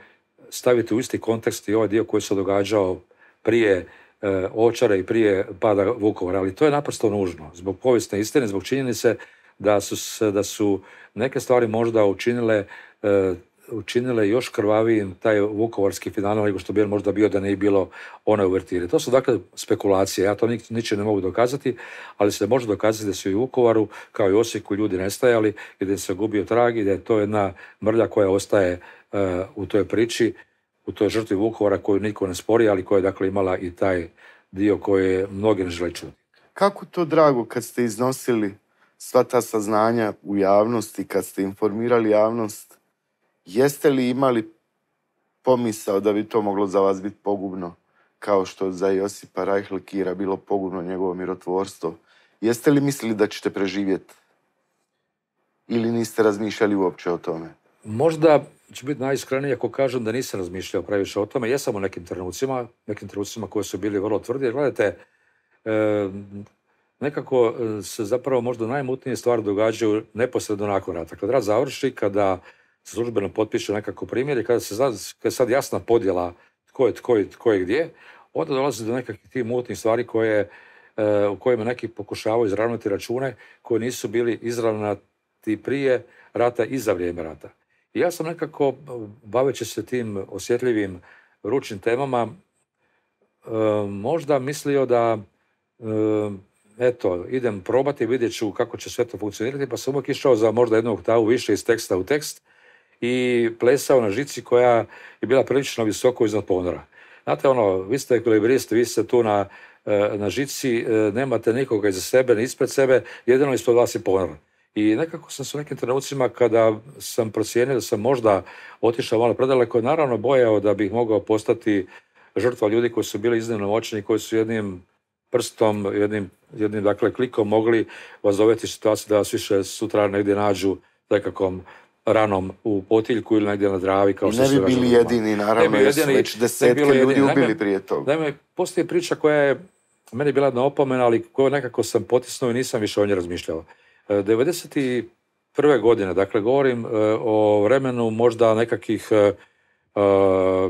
B: staviti u isti kontekst i ovaj dio koji se događao prije e, očara i prije pada Vukovara, ali to je naprosto nužno zbog povijesne istine, zbog činjenice da su, da su neke stvari možda učinile e, učinile još krvavijim taj vukovarski final nego što bi možda bio da ne bilo one uvertire. To su dakle spekulacije, ja to ničim ne mogu dokazati, ali se može dokazati da su i u Vukovaru, kao i u Osijeku, ljudi nestajali i da se gubio trag i da je to jedna mrlja koja ostaje eh, u toj priči, u toj žrtvi Vukovara koju niko ne spori, ali koja je dakle imala i taj dio
A: koji mnogi ne žele Kako to drago kad ste iznosili sva ta saznanja u javnosti, kad ste informirali javnost, Jeste li imali pomisao da bi to moglo za vas biti pogubno, kao što za Josipa Rajhlikira bilo pogubno njegovo mirotvorstvo? Jeste li mislili da ćete preživjeti? Ili niste razmišljali uopće o tome?
B: Možda ću biti najiskreniji ako kažem da nisam razmišljao previše o tome. Jesam u nekim trenucima, nekim trenucima koji su bili vrlo tvrdi. Gledajte, nekako se zapravo možda najmutnije stvari događaju neposredno nakon rata. Kad rat završi, kada službeno potpišu nekako primjer i kada se zna, je sad jasna podjela tko je tko i tko je gdje, onda dolazi do nekakvih tih mutnih stvari koje, e, u kojima neki pokušavaju izravnati račune koji nisu bili izravnati prije rata i za vrijeme rata. I ja sam nekako, baveći se tim osjetljivim ručnim temama, e, možda mislio da e, eto, idem probati, vidjet ću kako će sve to funkcionirati, pa sam uvijek išao za možda jednu oktavu više iz teksta u tekst, i plesao na žici koja je bila prilično visoko iznad ponora. Znate, ono, vi ste ekvilibrist, vi ste tu na, eh, na žici, eh, nemate nikoga iza sebe, ni ispred sebe, jedino ispod vas je ponor. I nekako sam se u nekim trenucima kada sam procijenio da sam možda otišao malo predaleko, naravno bojao da bih mogao postati žrtva ljudi koji su bili iznimno moćni, koji su jednim prstom, jednim, jednim dakle klikom mogli vas dovesti situaciju da vas više sutra negdje nađu nekakvom ranom u potiljku ili negdje na dravi. Kao I ne bi bili jedini, naravno, jer su već desetke ljudi ubili prije toga. Naime, postoji priča koja je meni bila jedna opomena, ali koju nekako sam potisnuo i nisam više o njoj razmišljao. 1991. E, godine, dakle, govorim e, o vremenu možda nekakih e,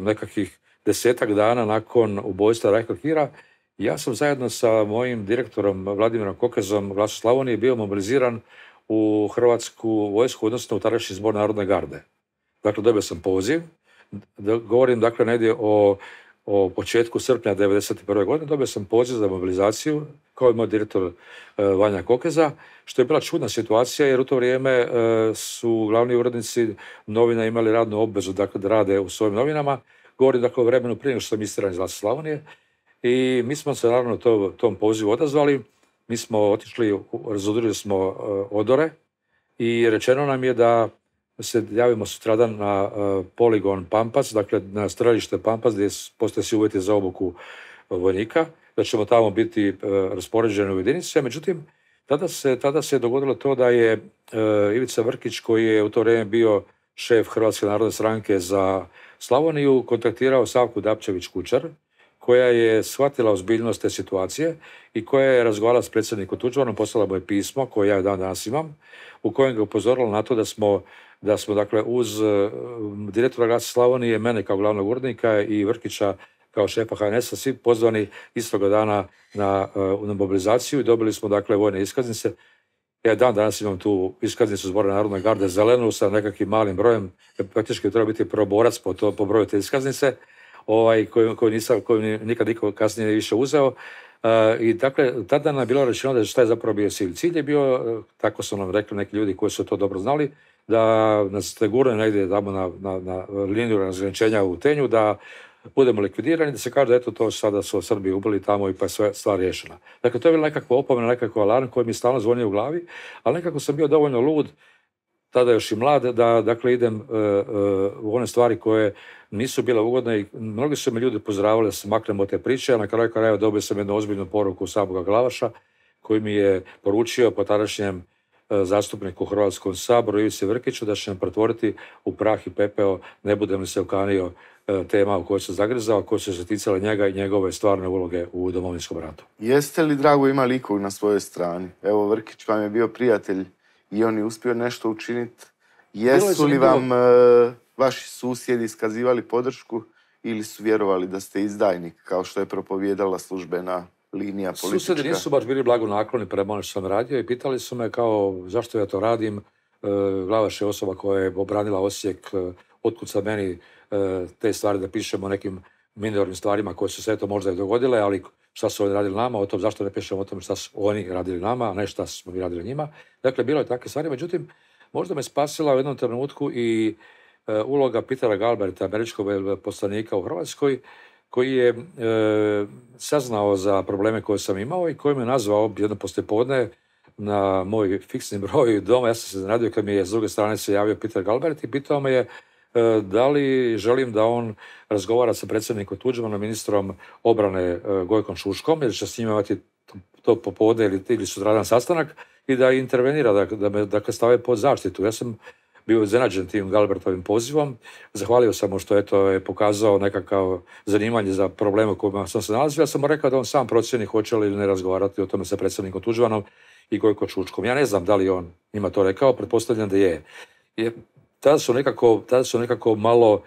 B: nekakvih desetak dana nakon ubojstva Rajka Kira, ja sam zajedno sa mojim direktorom Vladimirom Kokazom Glasu Slavonije bio mobiliziran u Hrvatsku vojsku, odnosno u tadašnji zbor Narodne garde. Dakle, dobio sam poziv. Govorim, dakle, negdje o, o početku srpnja 1991. godine. Dobio sam poziv za mobilizaciju, kao i moj direktor e, Vanja Kokeza, što je bila čudna situacija, jer u to vrijeme e, su glavni urednici novina imali radnu obvezu, dakle, da rade u svojim novinama. Govorim, dakle, o vremenu prije nego što sam istiran iz Slavonije. I mi smo se, naravno, tom pozivu odazvali mi smo otišli, razudrili smo e, odore i rečeno nam je da se javimo sutradan na e, poligon Pampas, dakle na stralište Pampas gdje postoje si uvjeti za obuku e, vojnika, da ćemo tamo biti raspoređeni u jedinice. Međutim, tada se, tada dogodilo to da je Ivica Vrkić, koji je u to vrijeme bio šef Hrvatske narodne stranke za Slavoniju, kontaktirao Savku Dapčević Kučar, koja je shvatila ozbiljnost te situacije i koja je razgovarala s predsjednikom Tuđmanom, poslala mu je pismo koje ja dan danas imam, u kojem ga upozorila na to da smo, da smo dakle, uz eh, direktora Glasa Slavonije, mene kao glavnog urednika i Vrkića kao šefa HNS-a, svi pozvani istoga dana na, eh, mobilizaciju i dobili smo dakle vojne iskaznice. Ja dan danas imam tu iskaznicu Zbora Narodne garde zelenu sa nekakvim malim brojem, praktički treba biti proborac po, to, po broju te iskaznice ovaj, koju, koju nisam, koju nikad niko kasnije više uzeo. E, I dakle, tada nam je bilo rečeno da šta je zapravo bio cilj. Cilj je bio, e, tako su nam rekli neki ljudi koji su to dobro znali, da nas te guraju negdje damo na, na, na liniju razgraničenja u Tenju, da budemo likvidirani, da se kaže da eto to sada su Srbi ubili tamo i pa je sve stvar riješena. Dakle, to je bila nekakva opomena, nekakav alarm koji mi stalno zvonio u glavi, ali nekako sam bio dovoljno lud tada još i mlad, da dakle idem e, e, u one stvari koje nisu bile ugodne i mnogi su me ljudi pozdravili da se maknem od te priče, a na kraju krajeva dobio sam jednu ozbiljnu poruku Saboga Glavaša koji mi je poručio po tadašnjem e, zastupniku Hrvatskom saboru Ivici Vrkiću da će nam pretvoriti u prah i pepeo ne budem li se ukanio tema u kojoj se zagrizao, koja su se ticale njega i njegove stvarne uloge u domovinskom
A: ratu. Jeste li, drago, imali ikog na svojoj strani? Evo, Vrkić vam je bio prijatelj i on je uspio nešto učiniti. Jesu li vam e, vaši susjedi iskazivali podršku ili su vjerovali da ste izdajnik, kao što je propovjedala službena linija politička? Susjedi nisu
B: baš bili blago nakloni prema ono što sam radio i pitali su me kao zašto ja to radim. E, Glavaš je osoba koja je obranila Osijek, e, otkud sa meni te stvari da pišemo o nekim minornim stvarima koje su se to možda i dogodile, ali šta su oni radili nama, o tom zašto ne pišemo o tom šta su oni radili nama, a ne šta smo mi radili njima. Dakle, bilo je takve stvari. Međutim, možda me spasila u jednom trenutku i e, uloga Petera Galberta, američkog e, poslanika u Hrvatskoj, koji je e, saznao za probleme koje sam imao i koji me nazvao jedno poslijepodne na moj fiksni broj doma. Ja sam se zanadio kad mi je s druge strane se javio Peter Galbert i pitao me je E, da li želim da on razgovara sa predsjednikom Tuđmanom, ministrom obrane e, Gojkom Šuškom, jer će s njima imati to popodne ili, ili sutradan sastanak i da intervenira, da, da me dakle, stave pod zaštitu. Ja sam bio zenađen tim Galbertovim pozivom. Zahvalio sam mu što eto, je pokazao nekakav zanimanje za probleme u kojima sam se nalazio. Ja sam mu rekao da on sam procjeni hoće li ne razgovarati o tome sa predsjednikom Tuđmanom i Gojkom Čučkom. Ja ne znam da li on ima to rekao, pretpostavljam da je. je tada su nekako, su nekako malo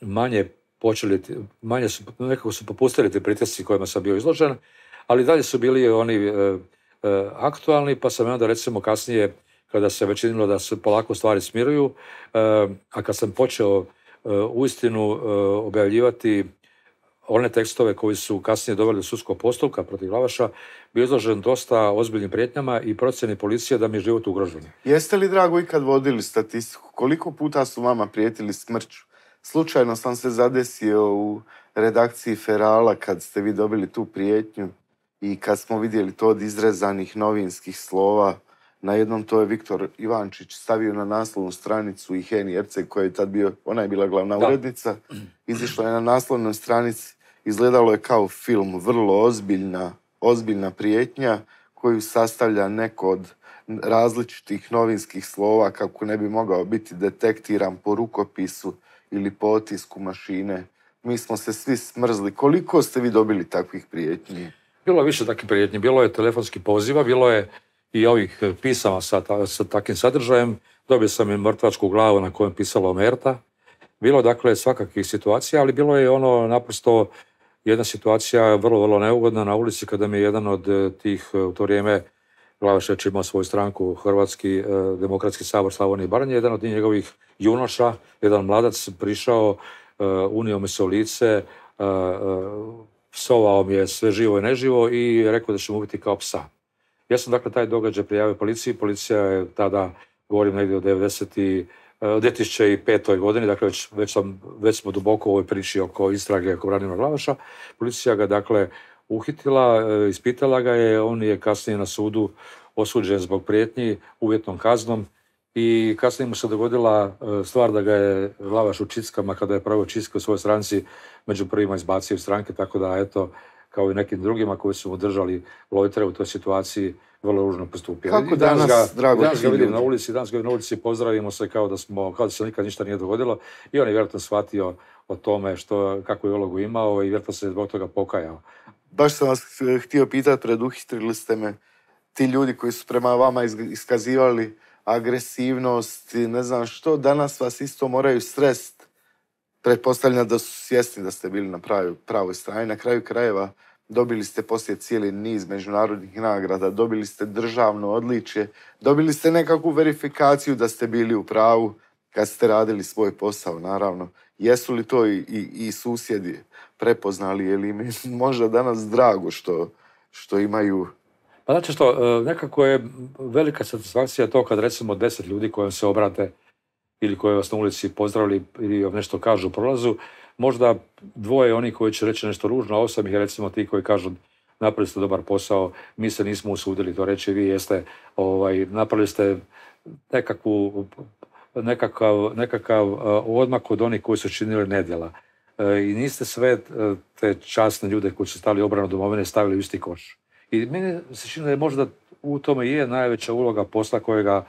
B: manje počeli, manje su, nekako su popustili te pritisci kojima sam bio izložen, ali dalje su bili oni e, e, aktualni, pa sam onda recimo kasnije, kada se već da se polako stvari smiruju, a kad sam počeo e, uistinu objavljivati one tekstove koji su kasnije doveli do sudskog postupka protiv Glavaša, bio izložen dosta ozbiljnim prijetnjama i procjeni policije da mi je život ugrožen.
A: Jeste li, drago, ikad vodili statistiku? Koliko puta su vama prijetili smrću? Slučajno sam se zadesio u redakciji Ferala kad ste vi dobili tu prijetnju i kad smo vidjeli to od izrezanih novinskih slova. Na jednom to je Viktor Ivančić stavio na naslovnu stranicu i Heni Erceg koja je tad bio, ona je bila glavna urednica, izišla je na naslovnoj stranici, izgledalo je kao film, vrlo ozbiljna ozbiljna prijetnja koju sastavlja neko od različitih novinskih slova kako ne bi mogao biti detektiran po rukopisu ili po otisku mašine. Mi smo se svi smrzli. Koliko ste vi dobili takvih prijetnji?
B: Bilo je više takvih prijetnji. Bilo je telefonski poziva, bilo je i ovih eh, pisama sa, sa takvim sadržajem. Dobio sam i mrtvačku glavu na kojem pisalo Omerta. Bilo je dakle svakakvih situacija, ali bilo je ono naprosto jedna situacija vrlo, vrlo neugodna na ulici kada mi je jedan od e, tih e, u to vrijeme Glavaš imao svoju stranku Hrvatski e, demokratski sabor Slavonije i Baranje. Jedan od njegovih junoša, jedan mladac, prišao, unio mi se u lice, psovao mi je sve živo i neživo i rekao da će mu kao psa. Ja sam dakle taj događaj prijavio policiji. Policija je tada, govorim negdje o 90. E, u 2005. godini, dakle već, već, sam, već smo duboko u ovoj priči oko istrage oko branima Glavaša, policija ga dakle uhitila, e, ispitala ga je, on je kasnije na sudu osuđen zbog prijetnji uvjetnom kaznom i kasnije mu se dogodila e, stvar da ga je Glavaš u čiskama, kada je pravo čistke u svojoj stranci, među prvima izbacio iz stranke, tako da eto, kao i nekim drugima koji su održali držali lojtre u toj situaciji vrlo ružno postupio. Kako danas, ga, danas vidim na ulici, danas ga vidim na ulici, pozdravimo se kao da smo, kao da se nikad ništa nije dogodilo i on je vjerojatno shvatio o tome što, kakvu je ulogu imao i vjerojatno se zbog toga pokajao. Baš
A: sam vas eh, htio pitati, preduhitrili ste me ti ljudi koji su prema vama iskazivali agresivnost ne znam što, danas vas isto moraju srest pretpostavljam da su svjesni da ste bili na pravoj, pravoj strani. Na kraju krajeva dobili ste poslije cijeli niz međunarodnih nagrada, dobili ste državno odličje, dobili ste nekakvu verifikaciju da ste bili u pravu kad ste radili svoj posao, naravno. Jesu li to i, susjedi prepoznali ili im je možda danas drago što, imaju... Pa znači što,
B: e, nekako je velika satisfakcija to kad recimo deset ljudi vam se obrate ili koje vas na ulici pozdravili ili nešto kažu u prolazu, možda dvoje oni koji će reći nešto ružno, a osam ih je recimo ti koji kažu napravili ste dobar posao, mi se nismo usudili to reći, vi jeste, ovaj, napravili ste nekakvu, nekakav, nekakav eh, odmak od onih koji su činili nedjela. Eh, I niste sve eh, te časne ljude koji su stali obranu domovine stavili u isti koš. I meni se čini da je možda u tome je najveća uloga posla kojega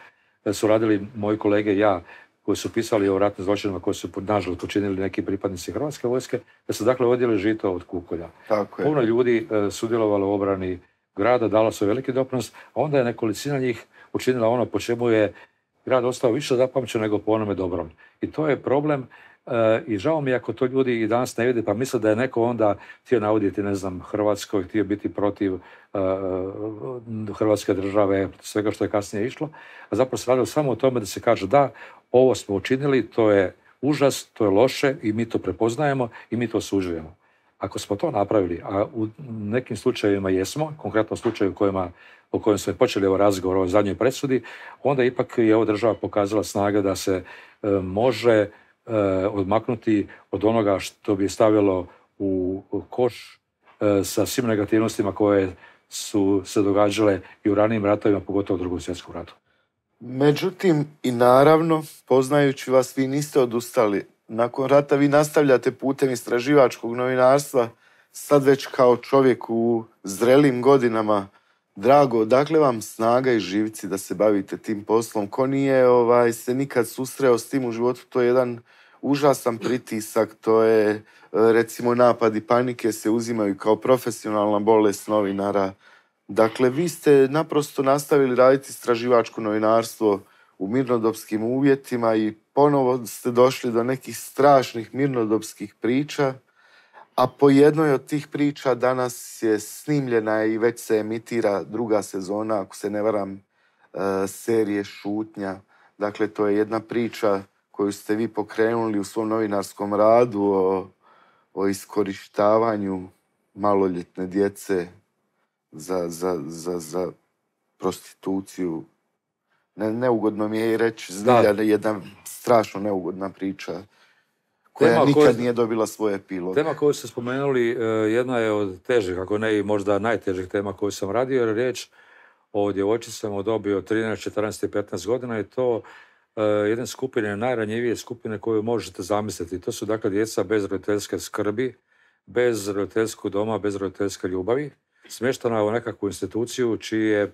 B: su radili moji kolege i ja koji su pisali o ratnim zločinima koji su nažalost učinili neki pripadnici Hrvatske vojske, da su dakle odjeli žito od kukolja. Tako je. Puno ljudi e, sudjelovalo u obrani grada, dala su veliki doprinos, a onda je nekolicina njih učinila ono po čemu je grad ostao više zapamćen nego po onome dobrom. I to je problem e, i žao mi je ako to ljudi i danas ne vide pa misle da je neko onda htio navoditi ne znam, Hrvatskoj, htio biti protiv e, Hrvatske države, svega što je kasnije išlo, a zapravo se radilo samo o tome da se kaže da, ovo smo učinili, to je užas, to je loše i mi to prepoznajemo i mi to osuđujemo. Ako smo to napravili, a u nekim slučajevima jesmo, konkretno slučaju kojima, o kojem smo počeli ovo razgovor o zadnjoj presudi, onda ipak je ova država pokazala snaga da se e, može e, odmaknuti od onoga što bi stavilo u koš e, sa svim negativnostima
A: koje su se događale i u ranijim ratovima, pogotovo u drugom svjetskom ratu. Međutim, i naravno, poznajući vas, vi niste odustali. Nakon rata vi nastavljate putem istraživačkog novinarstva, sad već kao čovjek u zrelim godinama. Drago, odakle vam snaga i živci da se bavite tim poslom? Ko nije ovaj, se nikad susreo s tim u životu, to je jedan užasan pritisak, to je recimo napadi panike se uzimaju kao profesionalna bolest novinara Dakle, vi ste naprosto nastavili raditi istraživačko novinarstvo u mirnodopskim uvjetima i ponovo ste došli do nekih strašnih mirnodopskih priča, a po jednoj od tih priča danas je snimljena i već se emitira druga sezona, ako se ne varam, e, serije Šutnja. Dakle, to je jedna priča koju ste vi pokrenuli u svom novinarskom radu o, o iskorištavanju maloljetne djece za, prostituciju. neugodno mi je i reći, zbilja da. jedna strašno neugodna priča
B: koja nikad
A: nije dobila svoje epilog. Tema
B: koju ste spomenuli e, jedna je od težih, ako ne i možda najtežih tema koju sam radio, jer riječ o djevojčicama od 13, 14 i 15 godina i to e, jedne skupine, najranjivije skupine koju možete zamisliti. To su dakle djeca bez roditeljske skrbi, bez roditeljskog doma, bez roditeljske ljubavi smještana u nekakvu instituciju čiji je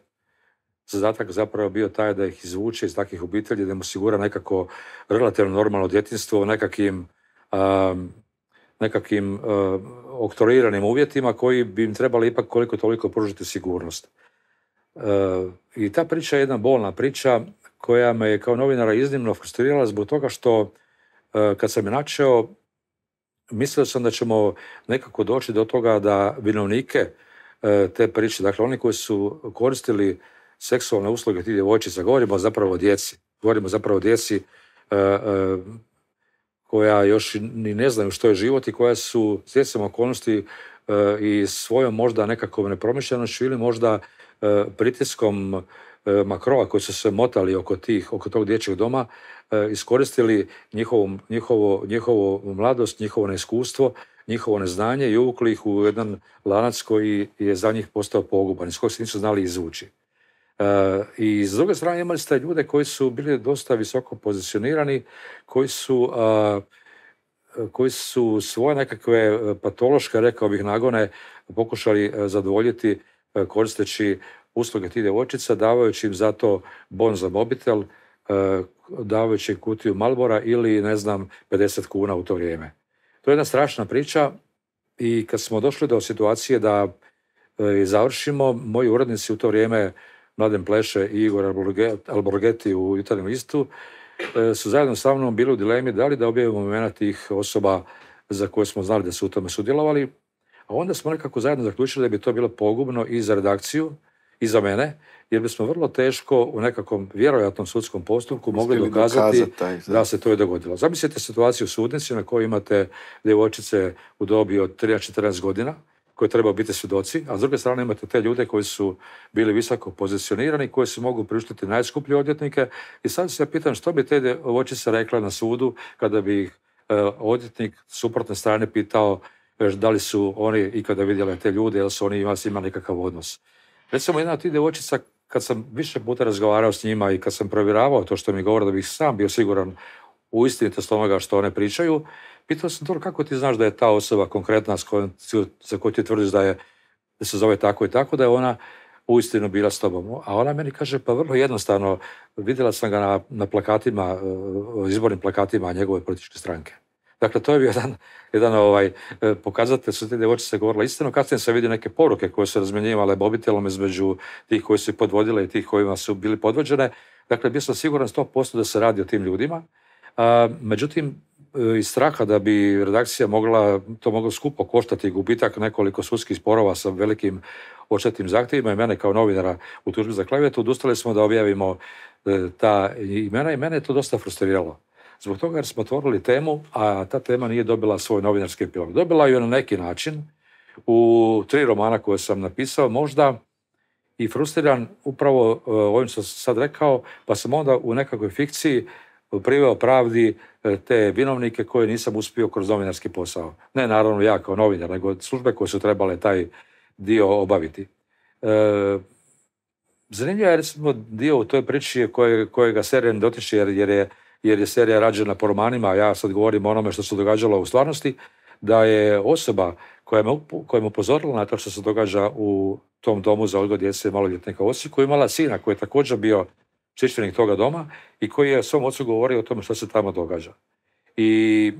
B: zadatak zapravo bio taj da ih izvuče iz takvih obitelji, da im osigura nekako relativno normalno djetinstvo nekakvim um, nekakvim uh, uvjetima koji bi im trebali ipak koliko toliko pružiti sigurnost. Uh, I ta priča je jedna bolna priča koja me je kao novinara iznimno frustrirala zbog toga što uh, kad sam je načeo, mislio sam da ćemo nekako doći do toga da vinovnike E, te priče. Dakle, oni koji su koristili seksualne usluge tih djevojčica, govorimo zapravo o djeci. Govorimo zapravo o djeci e, e, koja još ni ne znaju što je život i koja su stjecajem okolnosti i svojom možda nekakvom nepromišljenošću ili možda pritiskom makrova koji su se motali oko, tih, oko tog dječjeg doma, iskoristili njihovo, njihovo, njihovo mladost, njihovo neiskustvo njihovo neznanje i uvukli ih u jedan lanac koji je za njih postao poguban, iz kojeg se nisu znali izvući. E, I s druge strane imali ste ljude koji su bili dosta visoko pozicionirani, koji su, e, koji su svoje nekakve e, patološke, rekao bih, nagone pokušali zadovoljiti koristeći usluge tih djevojčica, davajući im za to bon za mobitel, davajući kutiju Malbora ili, ne znam, 50 kuna u to vrijeme. To je jedna strašna priča i kad smo došli do situacije da e, završimo, moji urednici u to vrijeme, Mladen Pleše i Igor Alborgeti u Jutarnjem listu, e, su zajedno sa mnom bili u dilemi da li da objavimo imena tih osoba za koje smo znali da su u tome sudjelovali, a onda smo nekako zajedno zaključili da bi to bilo pogubno i za redakciju, za mene, jer bismo vrlo teško u nekakvom vjerojatnom sudskom postupku mogli dokazati, da se to je dogodilo. Zamislite situaciju u sudnici na kojoj imate djevojčice u dobi od 13-14 godina, koje treba biti svjedoci, a s druge strane imate te ljude koji su bili visoko pozicionirani, koji se mogu priuštiti najskuplje odvjetnike i sad se ja pitam što bi te djevojčice rekla na sudu kada bi ih e, odvjetnik suprotne strane pitao e, da li su oni ikada vidjeli te ljude, jel su oni imali s njima nekakav odnos. Recimo, jedna od tih devočica, kad sam više puta razgovarao s njima i kad sam provjeravao to što mi govore da bih sam bio siguran u istinitost onoga što one pričaju, pitao sam to, kako ti znaš da je ta osoba konkretna za koju ti tvrdiš da, je, se zove tako i tako, da je ona uistinu bila s tobom. A ona meni kaže, pa vrlo jednostavno, vidjela sam ga na, na plakatima, eh, izbornim plakatima njegove političke stranke. Dakle, to je bio jedan, jedan ovaj, e, pokazatelj su te se govorila istinu. Kasnije sam vidio neke poruke koje su razmjenjivale mobitelom između tih koji su ih podvodile i tih kojima su bili podvođene. Dakle, bio sam siguran 100% da se radi o tim ljudima. međutim, e, iz straha da bi redakcija mogla, to moglo skupo koštati gubitak nekoliko sudskih sporova sa velikim očetim zahtjevima i mene kao novinara u tužbi za klevetu, odustali smo da objavimo e, ta imena i mene je to dosta frustriralo. Zbog toga jer smo otvorili temu, a ta tema nije dobila svoj novinarski epilog. Dobila ju na neki način u tri romana koje sam napisao, možda i frustriran upravo e, ovim što sam sad rekao, pa sam onda u nekakvoj fikciji e, priveo pravdi e, te vinovnike koje nisam uspio kroz novinarski posao. Ne naravno ja kao novinar, nego službe koje su trebale taj dio obaviti. Zanimljivo je recimo dio u toj priči koje, kojega se dotiče jer je jer je serija rađena po romanima, a ja sad govorim o onome što se događalo u stvarnosti, da je osoba koja me, upozorila na to što se događa u tom domu za odgoj djece i maloljetnika u Osijeku, imala sina koji je također bio čišćenik toga doma i koji je svom ocu govorio o tome što se tamo događa. I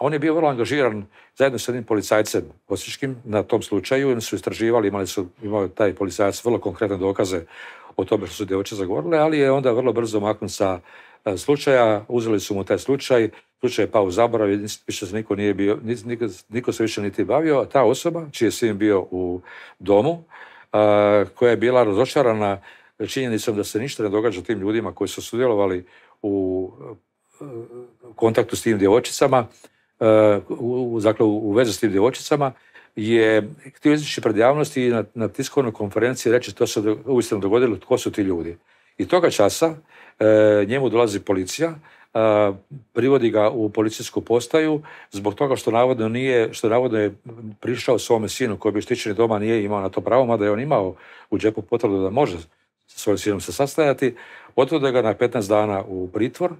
B: on je bio vrlo angažiran zajedno sa jednim policajcem osječkim na tom slučaju. Oni su istraživali, imali su, imao taj policajac vrlo konkretne dokaze o tome što su djevoče zagovorile, ali je onda vrlo brzo maknut sa E, slučaja, uzeli su mu taj slučaj, slučaj je pao u zaborav više se niko, nije bio, niko, se više niti bavio, a ta osoba, čiji je sin bio u domu, e, koja je bila razočarana činjenicom da se ništa ne događa tim ljudima koji su sudjelovali u e, kontaktu s tim djevojčicama, u, dakle u vezi s tim djevojčicama, je htio izići pred javnosti i na, tiskovnoj konferenciji reći to se uistinu dogodilo, tko su ti ljudi. I toga časa E, njemu dolazi policija, e, privodi ga u policijsku postaju zbog toga što navodno nije, što navodno je prišao svome sinu koji bi štićeni doma nije imao na to pravo, mada je on imao u džepu potvrdu da može sa svojim sinom se sastajati, otvode ga na 15 dana u pritvor,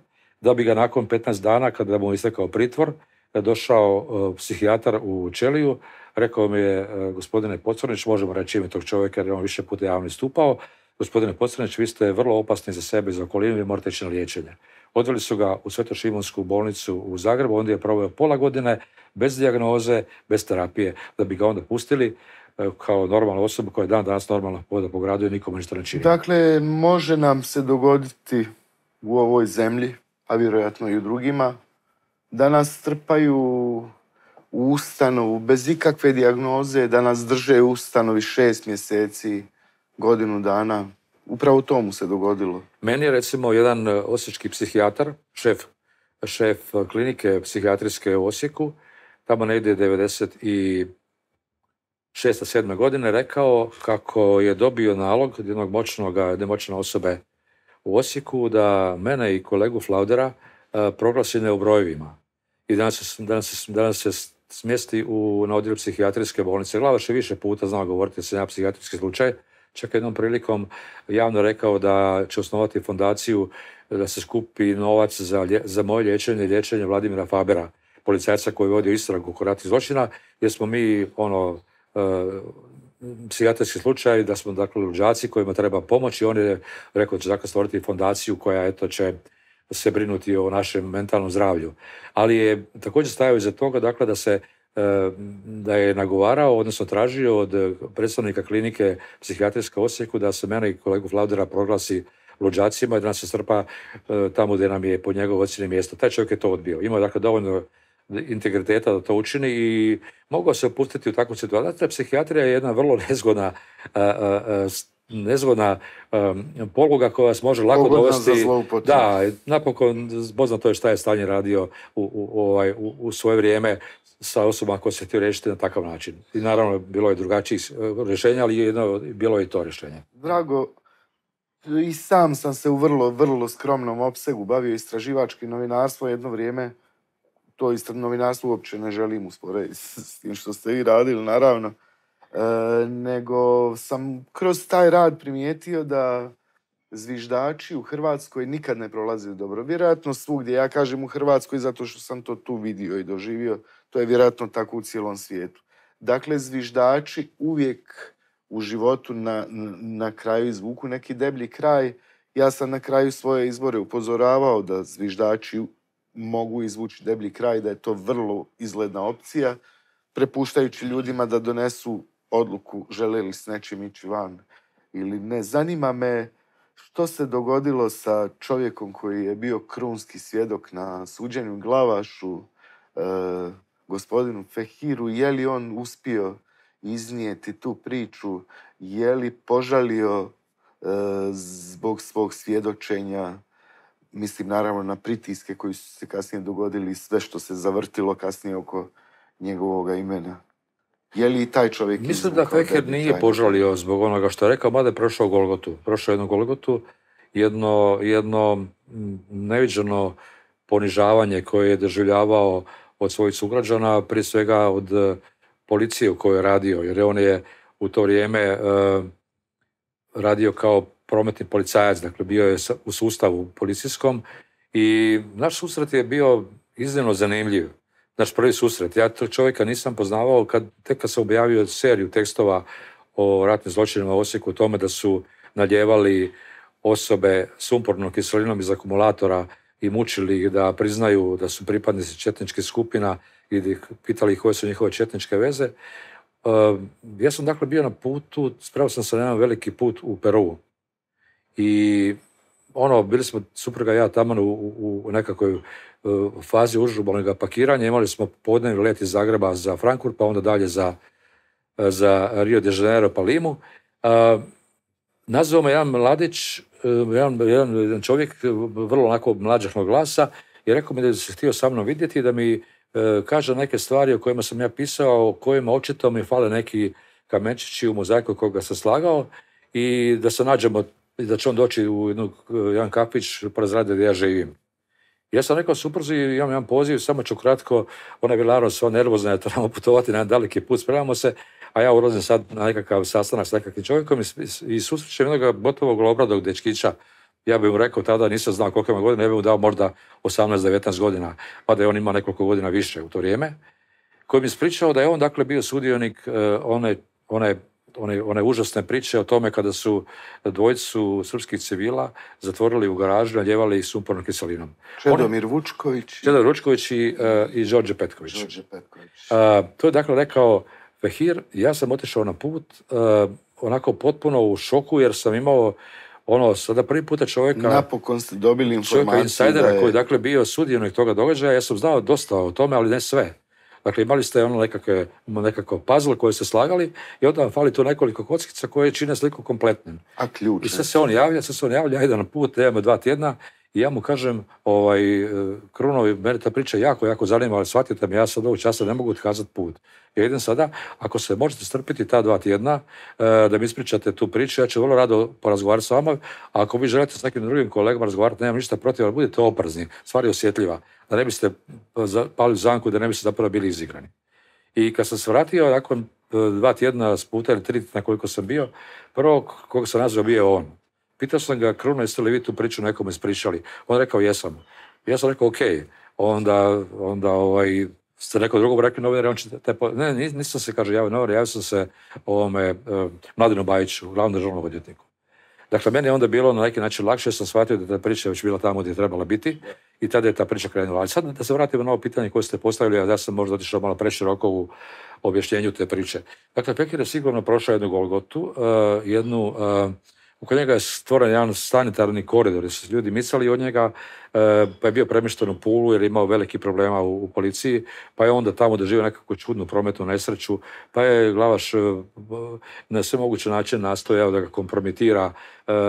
B: da bi ga nakon 15 dana, kada mu istekao pritvor, došao e, psihijatar u Čeliju, rekao mi je, gospodine Pocornić, možemo reći ime tog čovjeka jer je on više puta javno istupao, Gospodine Postaneć, vi ste vrlo opasni za sebe i za okolinu, i morate ići na liječenje. Odveli su ga u Svetošimonsku bolnicu u Zagrebu, onda je proveo pola godine bez dijagnoze, bez terapije, da bi ga onda pustili e, kao normalnu osobu koja je dan danas normalna poda po gradu i nikome ništa ne čini.
A: Dakle, može nam se dogoditi u ovoj zemlji, a vjerojatno i u drugima, da nas trpaju u ustanovu bez ikakve dijagnoze, da nas drže u ustanovi šest mjeseci, godinu dana. Upravo to mu se dogodilo.
B: Meni je recimo jedan e, osječki psihijatar, šef, šef e, klinike psihijatrijske u Osijeku, tamo negdje 96. 7. godine rekao kako je dobio nalog od jednog moćnog, nemoćne osobe u Osijeku da mene i kolegu Flaudera e, proglasi neubrojivima. I danas, danas, danas se smjesti u, na odjelu psihijatrijske bolnice. Glavaš je više puta znao govoriti da se na slučaj, čak jednom prilikom javno rekao da će osnovati fondaciju da se skupi novac za, za moje liječenje i liječenje Vladimira Fabera, policajca koji je vodio istragu oko ratnih zločina, jer smo mi ono, e, psihijatrijski slučaj da smo dakle luđaci kojima treba pomoći. On je rekao da će dakle stvoriti fondaciju koja eto će se brinuti o našem mentalnom zdravlju. Ali je također stajao iza toga dakle da se da je nagovarao, odnosno tražio od predstavnika klinike psihijatrijske Osijeku da se mene i kolegu Flaudera proglasi luđacima i da nas se strpa e, tamo gdje nam je po njegovu ocjeni mjesto. Taj čovjek je to odbio. Imao dakle dovoljno integriteta da to učini i mogao se opustiti u takvu situaciju. Dakle, psihijatrija je jedna vrlo nezgodna e, e, nezgodna poluga koja vas može lako Pogodna dovesti. da, napokon to je šta je Stanje radio u ovaj, svoje vrijeme sa osobama koje se htio riješiti na takav način. I naravno, bilo je drugačijih e, rješenja, ali jedno, bilo je i to rješenje.
A: Drago, i sam sam se u vrlo, vrlo skromnom opsegu bavio istraživački novinarstvo jedno vrijeme. To novinarstvo uopće ne želim usporediti s tim što ste vi radili, naravno. E, nego sam kroz taj rad primijetio da zviždači u Hrvatskoj nikad ne prolaze dobro. Vjerojatno svugdje, ja kažem u Hrvatskoj zato što sam to tu vidio i doživio, to je vjerojatno tako u cijelom svijetu. Dakle, zviždači uvijek u životu na, kraju izvuku neki deblji kraj. Ja sam na kraju svoje izbore upozoravao da zviždači mogu izvući deblji kraj, da je to vrlo izgledna opcija, prepuštajući ljudima da donesu odluku žele li s nečim ići van ili ne. Zanima me što se dogodilo sa čovjekom koji je bio krunski svjedok na suđenju glavašu, e, gospodinu Fehiru, je li on uspio iznijeti tu priču, je li požalio e, zbog svog svjedočenja, mislim naravno na pritiske koji su se kasnije dogodili, sve što se zavrtilo kasnije oko njegovoga imena. Je i taj čovjek Mislim da Feker nije požalio zbog
B: onoga što je rekao, mada je prošao Golgotu. Prošao jednu Golgotu, jedno, neviđeno ponižavanje koje je doživljavao od svojih sugrađana, prije svega od e, policije u kojoj je radio, jer on je u to vrijeme e, radio kao prometni policajac, dakle bio je u sustavu policijskom i naš susret je bio iznimno zanimljiv naš prvi susret. Ja tog čovjeka nisam poznavao kad, tek kad sam objavio seriju tekstova o ratnim zločinima u Osijeku, o tome da su naljevali osobe sumpornom kiselinom iz akumulatora i mučili ih da priznaju da su pripadnici četničkih skupina i pitali ih koje su njihove četničke veze. E, ja sam dakle bio na putu, spravo sam se na jedan veliki put u Peru. I ono, bili smo supruga ja tamo u, u nekakvoj e, fazi užurbalnog pakiranja, imali smo podnevni let iz Zagreba za Frankfurt, pa onda dalje za, e, za Rio de Janeiro pa Limu. E, nazvao me jedan mladić, jedan, jedan, jedan čovjek, vrlo onako mlađahnog glasa, i rekao mi da se htio sa mnom vidjeti, da mi kaže neke stvari o kojima sam ja pisao, o kojima očito mi fale neki kamenčići u mozaiku koga sam slagao i da se nađemo da će on doći u jednu, eh, jedan kapić pored da gdje ja živim. Ja sam rekao i imam jedan poziv, samo ću kratko, ona je bila sva nervozna, ja trebamo putovati na jedan daleki put, spremamo se, a ja ulazim sad na nekakav sastanak s nekakvim čovjekom i, susrećem jednog botovog obradog dečkića. Ja bih mu rekao tada, nisam znao koliko ima godina, ja bih mu dao možda 18-19 godina, pa da je on imao nekoliko godina više u to vrijeme, koji mi ispričao da je on dakle bio sudionik eh, one one, one užasne priče o tome kada su dvojcu srpskih civila zatvorili u garažu, naljevali sumpornom kiselinom.
A: Čedomir Vučković.
B: Čedomir Vučković i, eh, i Đorđe Petković. Đorđe Petković. Eh, to je dakle rekao Vehir, ja sam otišao na put, eh, onako potpuno u šoku jer sam imao ono, sada prvi puta čovjeka... Napokon ste dobili informaciju čovjeka koji je dakle bio sudionik toga događaja. Ja sam znao dosta o tome, ali ne sve. Dakle, imali ste ono nekakve, nekako puzzle koje ste slagali i onda vam fali tu nekoliko kockica koje čine sliku kompletnim. A ključe. I sad se on javlja, sad se on javlja, jedan put, evo dva tjedna ja mu kažem, ovaj, e, Krunovi, mene ta priča jako, jako zanima, ali shvatite mi, ja sad ovog časa ne mogu otkazati put. Ja idem sada, ako se možete strpiti ta dva tjedna, e, da mi ispričate tu priču, ja ću vrlo rado porazgovarati s vama. A ako vi želite s nekim drugim kolegama razgovarati, nemam ništa protiv, ali budite oprezni, stvar je osjetljiva. Da ne biste e, pali u zanku, da ne biste zapravo bili izigrani. I kad sam se vratio, nakon dva tjedna s puta ili tri tjedna koliko sam bio, prvo koga sam nazvao bio on. Pitao sam ga, Kruno, jeste li vi tu priču nekome ispričali? On rekao, jesam. Ja sam rekao, ok, onda, onda ovaj, ste neko drugom rekli novinar, on će te... Ne, nisam se, kaže, javio novinar, javio sam se ovome e, Mladinu Bajiću, glavnom državnom odvjetniku. Dakle, meni je onda bilo na neki način lakše, sam shvatio da ta priča već bila tamo gdje je trebala biti i tada je ta priča krenula. Ali sad da se vratimo na ovo pitanje koje ste postavili, a ja sam možda otišao malo preširoko u objašnjenju te priče. Dakle, Pekir je sigurno prošao jednu Golgotu, e, jednu e, Oko njega je stvoren jedan sanitarni koridor jer su ljudi micali od njega, e, pa je bio premješten u Pulu jer je imao veliki problema u, policiji, pa je onda tamo doživio nekakvu čudnu prometnu nesreću, pa je Glavaš e, na sve moguće način nastojao da ga kompromitira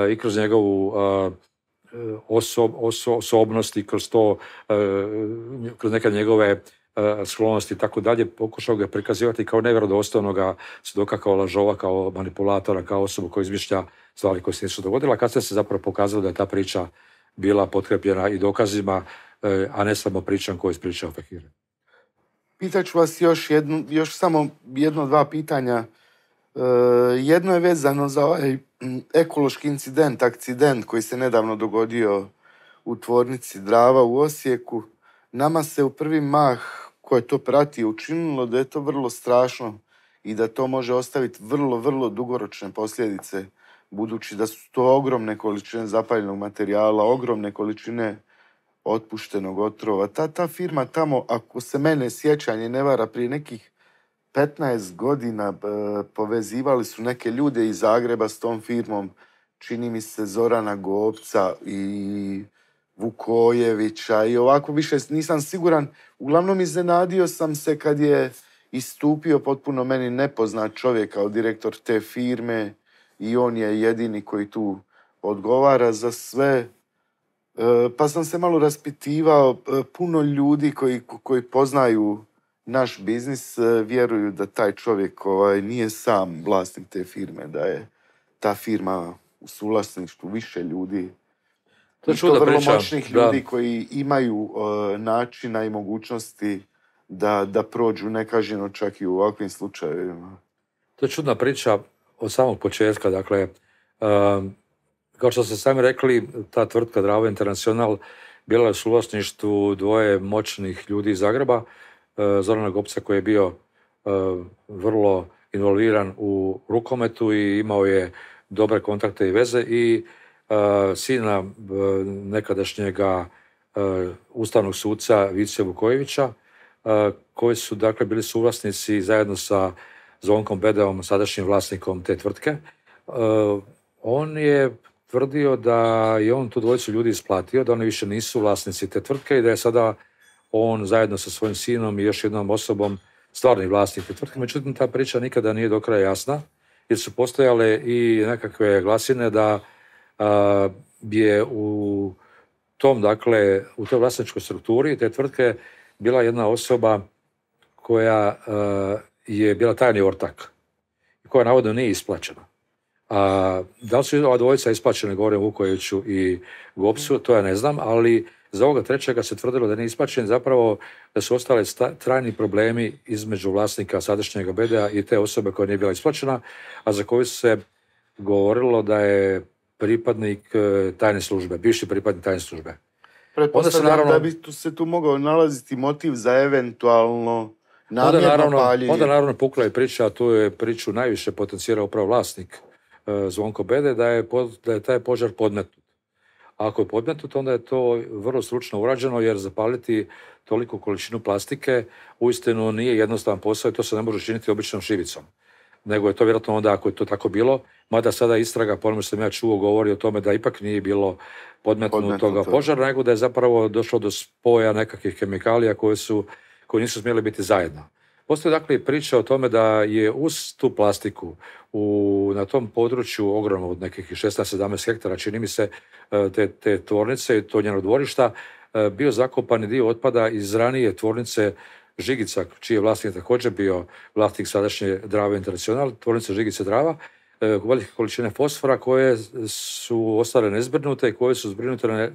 B: e, i kroz njegovu osobnosti, kroz to, kroz neke njegove E, sklonosti i tako dalje, pokušao ga prikazivati kao nevjerodostojnoga svjedoka, kao lažova, kao manipulatora, kao osobu koja izmišlja stvari koje se nisu dogodila. Kad se zapravo pokazalo da je ta priča bila potkrepljena i dokazima, e, a ne samo pričom koju ispričao Fahire.
A: Pitaću vas još, jednu, još samo jedno, dva pitanja. E, jedno je vezano za ovaj ekološki incident, akcident koji se nedavno dogodio u tvornici Drava u Osijeku. Nama se u prvi mah koje to prati je učinilo da je to vrlo strašno i da to može ostaviti vrlo, vrlo dugoročne posljedice budući da su to ogromne količine zapaljenog materijala, ogromne količine otpuštenog otrova. Ta, ta firma tamo, ako se mene sjećanje ne vara, prije nekih 15 godina e, povezivali su neke ljude iz Zagreba s tom firmom, čini mi se Zorana Gopca i Vukojevića i ovako više nisam siguran. Uglavnom iznenadio sam se kad je istupio potpuno meni nepoznat čovjek kao direktor te firme i on je jedini koji tu odgovara za sve. E, pa sam se malo raspitivao, e, puno ljudi koji, koji poznaju naš biznis e, vjeruju da taj čovjek ovaj, nije sam vlasnik te firme, da je ta firma u suvlasništvu više ljudi. To je vrlo moćnih ljudi koji imaju e, načina i mogućnosti da, da prođu nekažnjeno čak i u ovakvim slučajevima. To je čudna priča od samog početka.
B: Dakle, e, kao što ste sami rekli, ta tvrtka Drava International bila je u vlasništvu dvoje moćnih ljudi iz Zagreba, e, Zorana Gopca koji je bio vrlo involviran u rukometu i imao je dobre kontakte i veze i Eh, sina eh, nekadašnjega eh, ustavnog suca Vice Vukojevića, koji su dakle bili suvlasnici zajedno sa Zvonkom Bedeom, sadašnjim vlasnikom te tvrtke. On je tvrdio da je on tu dvojicu ljudi isplatio, da oni više nisu vlasnici te tvrtke i da je sada on zajedno sa svojim sinom i još jednom osobom stvarni vlasnik te tvrtke. Međutim, ta priča nikada nije do kraja jasna, jer su postojale i nekakve glasine da je u tom, dakle, u toj vlasničkoj strukturi te tvrtke bila jedna osoba koja je bila tajni ortak koja navodno nije isplaćena. A, da li su ova dvojica isplaćene, govorim Vukoviću i Gopsu, to ja ne znam, ali za ovoga trećega se tvrdilo da nije isplaćen, zapravo da su ostali trajni problemi između vlasnika sadašnjeg BDA i te osobe koja nije bila isplaćena, a za koju se govorilo da je pripadnik e, tajne službe, bivši pripadnik tajne službe.
A: onda se naravno, da bi se tu mogao nalaziti motiv za eventualno namjerno naravno, paljenje. Onda naravno
B: pukla je priča, a tu je priču najviše potencirao upravo vlasnik e, Zvonko Bede, da je, da taj požar podmetnut. Ako je podmetnut, onda je to vrlo stručno urađeno, jer zapaliti toliku količinu plastike uistinu nije jednostavan posao i to se ne može činiti običnom šivicom nego je to vjerojatno onda ako je to tako bilo, mada sada istraga, ponovno što sam ja čuo, govori o tome da ipak nije bilo u toga požara, nego da je zapravo došlo do spoja nekakvih kemikalija koje, su, koje nisu smjele biti zajedno. Postoje dakle priča o tome da je uz tu plastiku na tom području ogromno od nekih 16-17 hektara, čini mi se, e, te, te tvornice, to njeno dvorišta, e, bio zakopani dio otpada iz ranije tvornice Žigica, čiji je vlasnik također bio vlasnik sadašnje Drave Internacional, tvornice Žigice Drava, e, velike količine fosfora koje su ostale nezbrinute i koje su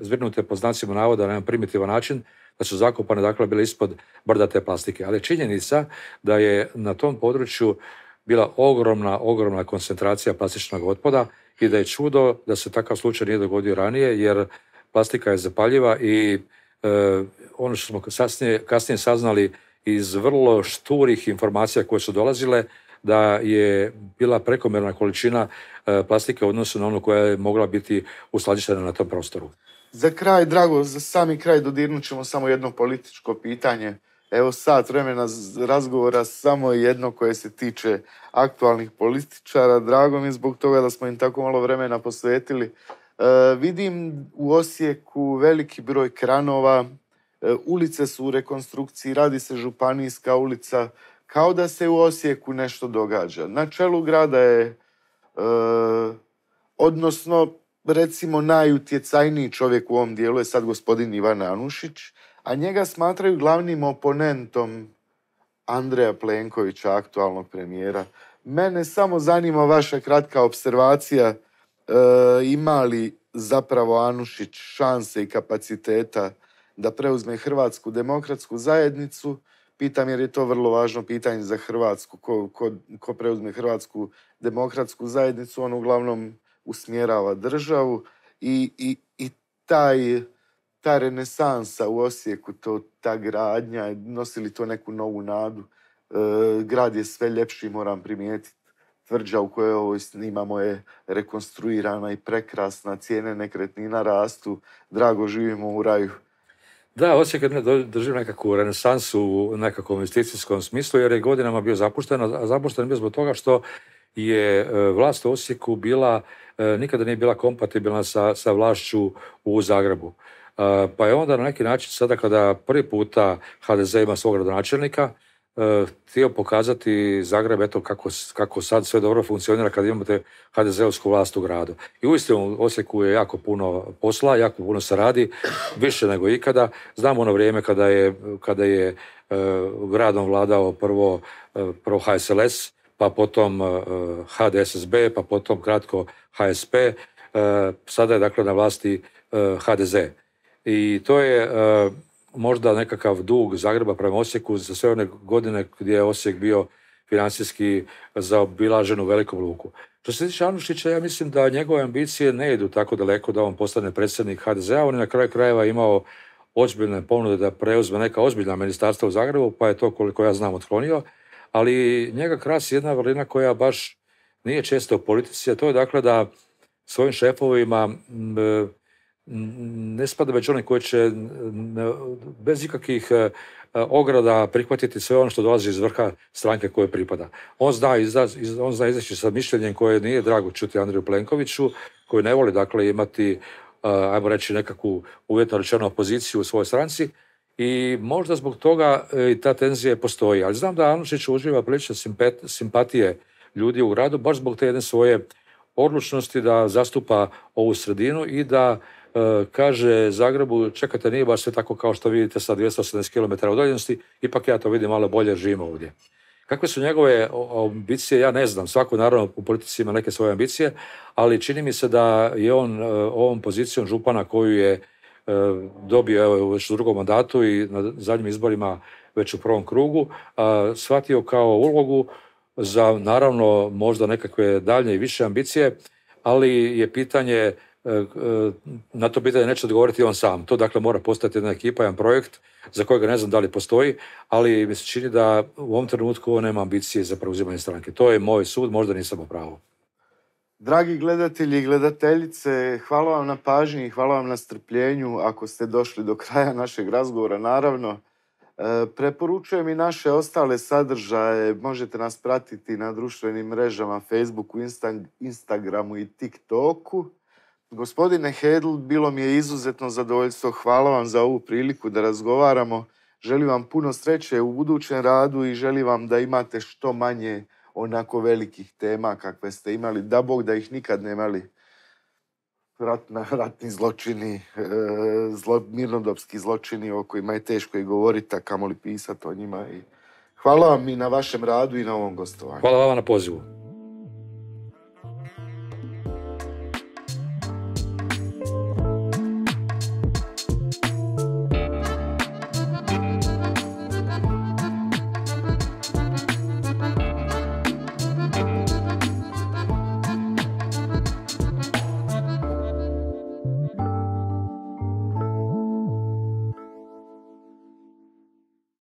B: zbrinute, po znacima navoda na jedan primitivan način, da su zakopane, dakle, bile ispod brda te plastike. Ali činjenica da je na tom području bila ogromna, ogromna koncentracija plastičnog otpada i da je čudo da se takav slučaj nije dogodio ranije, jer plastika je zapaljiva i e, ono što smo kasnije saznali iz vrlo šturih informacija koje su dolazile da je bila prekomjerna količina e, plastike u odnosu na ono koja je mogla biti uskladištena na tom prostoru.
A: Za kraj, drago, za sami kraj dodirnut ćemo samo jedno političko pitanje. Evo sad, vremena razgovora samo jedno koje se tiče aktualnih političara. Drago mi je zbog toga da smo im tako malo vremena posvetili. E, vidim u Osijeku veliki broj kranova, E, ulice su u rekonstrukciji, radi se Županijska ulica, kao da se u Osijeku nešto događa. Na čelu grada je, e, odnosno, recimo najutjecajniji čovjek u ovom dijelu je sad gospodin Ivan Anušić, a njega smatraju glavnim oponentom Andreja Plenkovića, aktualnog premijera. Mene samo zanima vaša kratka observacija e, ima li zapravo Anušić šanse i kapaciteta da preuzme Hrvatsku demokratsku zajednicu, pitam jer je to vrlo važno pitanje za Hrvatsku. Ko, ko, ko preuzme Hrvatsku demokratsku zajednicu, on uglavnom usmjerava državu i, i, i taj, ta renesansa u Osijeku, to, ta gradnja, nosili to neku novu nadu. E, grad je sve ljepši, moram primijetiti. Tvrđa u kojoj ovo snimamo je rekonstruirana i prekrasna, cijene nekretnina rastu, drago živimo u raju. Da, Osijek je držio nekakvu renesansu u nekakvom investicijskom smislu
B: jer je godinama bio zapušten, a zapušten je bio zbog toga što je e, vlast u Osijeku bila, e, nikada nije bila kompatibilna sa, sa vlašću u Zagrebu. E, pa je onda na neki način sada kada prvi puta HDZ ima svog gradonačelnika, E, htio pokazati Zagreb eto kako, kako sad sve dobro funkcionira kad imate HDZ-ovsku vlast u gradu. I uistinu u Osijeku je jako puno posla, jako puno se radi, više nego ikada. Znamo ono vrijeme kada je, e, gradom vladao prvo, e, prvo HSLS, pa potom HDSSB, pa potom kratko HSP. sada je dakle na vlasti HDZ. I to je možda nekakav dug Zagreba prema Osijeku za sve one godine gdje je Osijek bio financijski zaobilažen u velikom luku. Što se tiče Anušića, ja mislim da njegove ambicije ne idu tako daleko da on postane predsjednik HDZ-a. On je na kraju krajeva imao ozbiljne ponude da preuzme neka ozbiljna ministarstva u Zagrebu, pa je to koliko ja znam otklonio. Ali njega krasi jedna vrlina koja baš nije često u politici, a to je dakle da svojim šefovima ne spada već oni koji će bez ikakvih e, ograda prihvatiti sve ono što dolazi iz vrha stranke koje pripada. On zna, on zna izaći sa mišljenjem koje nije drago čuti Andriju Plenkoviću, koji ne voli dakle imati, e, ajmo reći, nekakvu uvjetno rečeno opoziciju u svojoj stranci, i možda zbog toga e, i ta tenzija postoji. Ali znam da Anušić uživa prilično simpatije ljudi u gradu, baš zbog te jedne svoje odlučnosti da zastupa ovu sredinu i da Eh, kaže Zagrebu, čekajte, nije baš sve tako kao što vidite sa 280 km udaljenosti, ipak ja to vidim malo bolje, živim ovdje. Kakve su njegove ambicije, ja ne znam. Svako, naravno, u politici ima neke svoje ambicije, ali čini mi se da je on eh, ovom pozicijom župana koju je eh, dobio evo, već u drugom mandatu i na zadnjim izborima već u prvom krugu, shvatio kao ulogu za, naravno, možda nekakve dalje i više ambicije, ali je pitanje E, e, na to pitanje neće odgovoriti on sam. To dakle mora postati jedna ekipa, jedan projekt za kojega ne znam da li postoji, ali mi se čini da u ovom trenutku on nema ambicije za preuzimanje stranke. To je moj sud, možda nisam u pravu.
A: Dragi gledatelji i gledateljice, hvala vam na pažnji i hvala vam na strpljenju ako ste došli do kraja našeg razgovora, naravno. E, preporučujem i naše ostale sadržaje. Možete nas pratiti na društvenim mrežama Facebooku, Instagramu i TikToku. Gospodine Hedl, bilo mi je izuzetno zadovoljstvo. Hvala vam za ovu priliku da razgovaramo. Želim vam puno sreće u budućem radu i želim vam da imate što manje onako velikih tema kakve ste imali. Da Bog da ih nikad nemali. ratni zločini, e, mirnodopski zločini o kojima je teško i govoriti, a kamoli pisati o njima. I hvala vam i na vašem radu i na ovom gostovanju.
B: Hvala vam na pozivu.